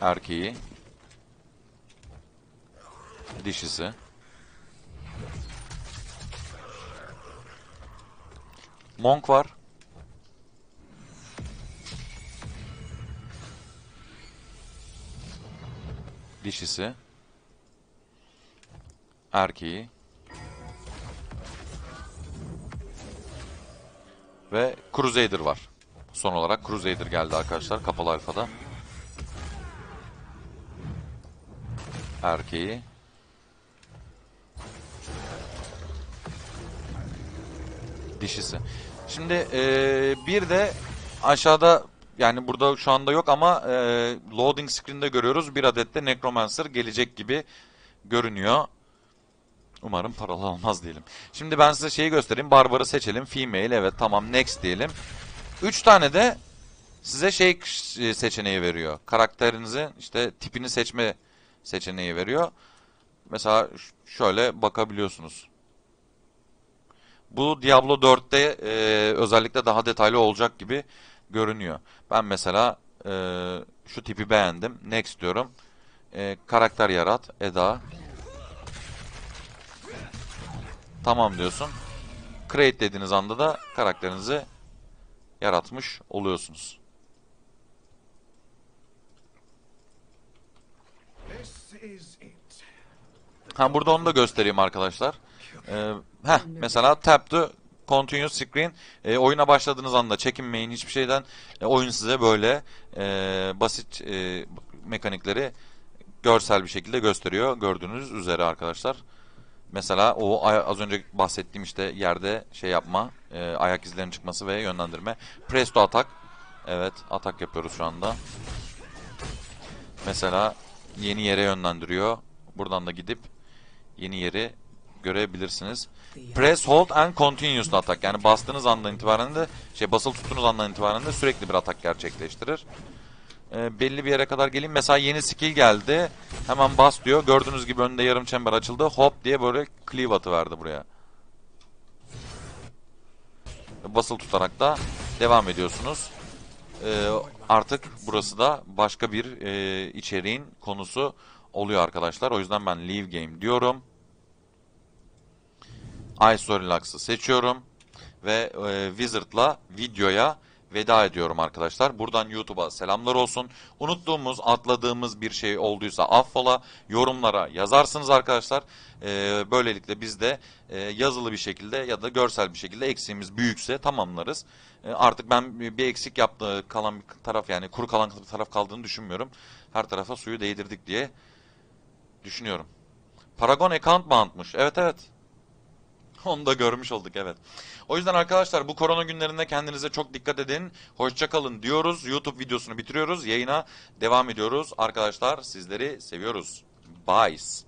Erkeği. Dişisi. Monk var. dişisi erkeği ve Crusader var. Son olarak Crusader geldi arkadaşlar kapalı alfada. Erkeği dişisi. Şimdi ee, bir de aşağıda yani burada şu anda yok ama e, loading screen'de görüyoruz. Bir adet de Necromancer gelecek gibi görünüyor. Umarım paralı olmaz diyelim. Şimdi ben size şeyi göstereyim. Barbar'ı seçelim. Female evet tamam next diyelim. 3 tane de size şey e, seçeneği veriyor. Karakterinizi işte tipini seçme seçeneği veriyor. Mesela şöyle bakabiliyorsunuz. Bu Diablo 4'te e, özellikle daha detaylı olacak gibi görünüyor. Ben mesela e, şu tipi beğendim. Next diyorum. E, karakter yarat. Eda. Tamam diyorsun. Create dediğiniz anda da karakterinizi yaratmış oluyorsunuz. Ha burada onu da göstereyim arkadaşlar. Ee, heh, mesela tap to Continuous Screen e, oyuna başladığınız anda çekinmeyin hiçbir şeyden. E, oyun size böyle e, basit e, mekanikleri görsel bir şekilde gösteriyor. Gördüğünüz üzere arkadaşlar. Mesela o az önce bahsettiğim işte yerde şey yapma, e, ayak izlerinin çıkması ve yönlendirme. Presto atak. Evet, atak yapıyoruz şu anda. Mesela yeni yere yönlendiriyor. Buradan da gidip yeni yeri görebilirsiniz. Press, hold and continuous atak. Yani bastığınız andan itibaren de şey basılı tuttuğunuz andan itibaren de sürekli bir atak gerçekleştirir. E, belli bir yere kadar geleyim. Mesela yeni skill geldi. Hemen bas diyor. Gördüğünüz gibi önünde yarım çember açıldı. Hop diye böyle cleave atı verdi buraya. Basılı tutarak da devam ediyorsunuz. E, artık burası da başka bir e, içeriğin konusu oluyor arkadaşlar. O yüzden ben leave game diyorum. Isolinux'ı seçiyorum ve e, Wizard'la videoya veda ediyorum arkadaşlar. Buradan YouTube'a selamlar olsun. Unuttuğumuz, atladığımız bir şey olduysa affola. Yorumlara yazarsınız arkadaşlar. Ee, böylelikle biz de e, yazılı bir şekilde ya da görsel bir şekilde eksiğimiz büyükse tamamlarız. E, artık ben bir eksik yaptığı kalan bir taraf yani kuru kalan bir taraf kaldığını düşünmüyorum. Her tarafa suyu değdirdik diye düşünüyorum. Paragon account mı mount'muş. Evet evet. Onu da görmüş olduk evet. O yüzden arkadaşlar bu korona günlerinde kendinize çok dikkat edin. hoşça kalın diyoruz. YouTube videosunu bitiriyoruz. Yayına devam ediyoruz. Arkadaşlar sizleri seviyoruz. Bye.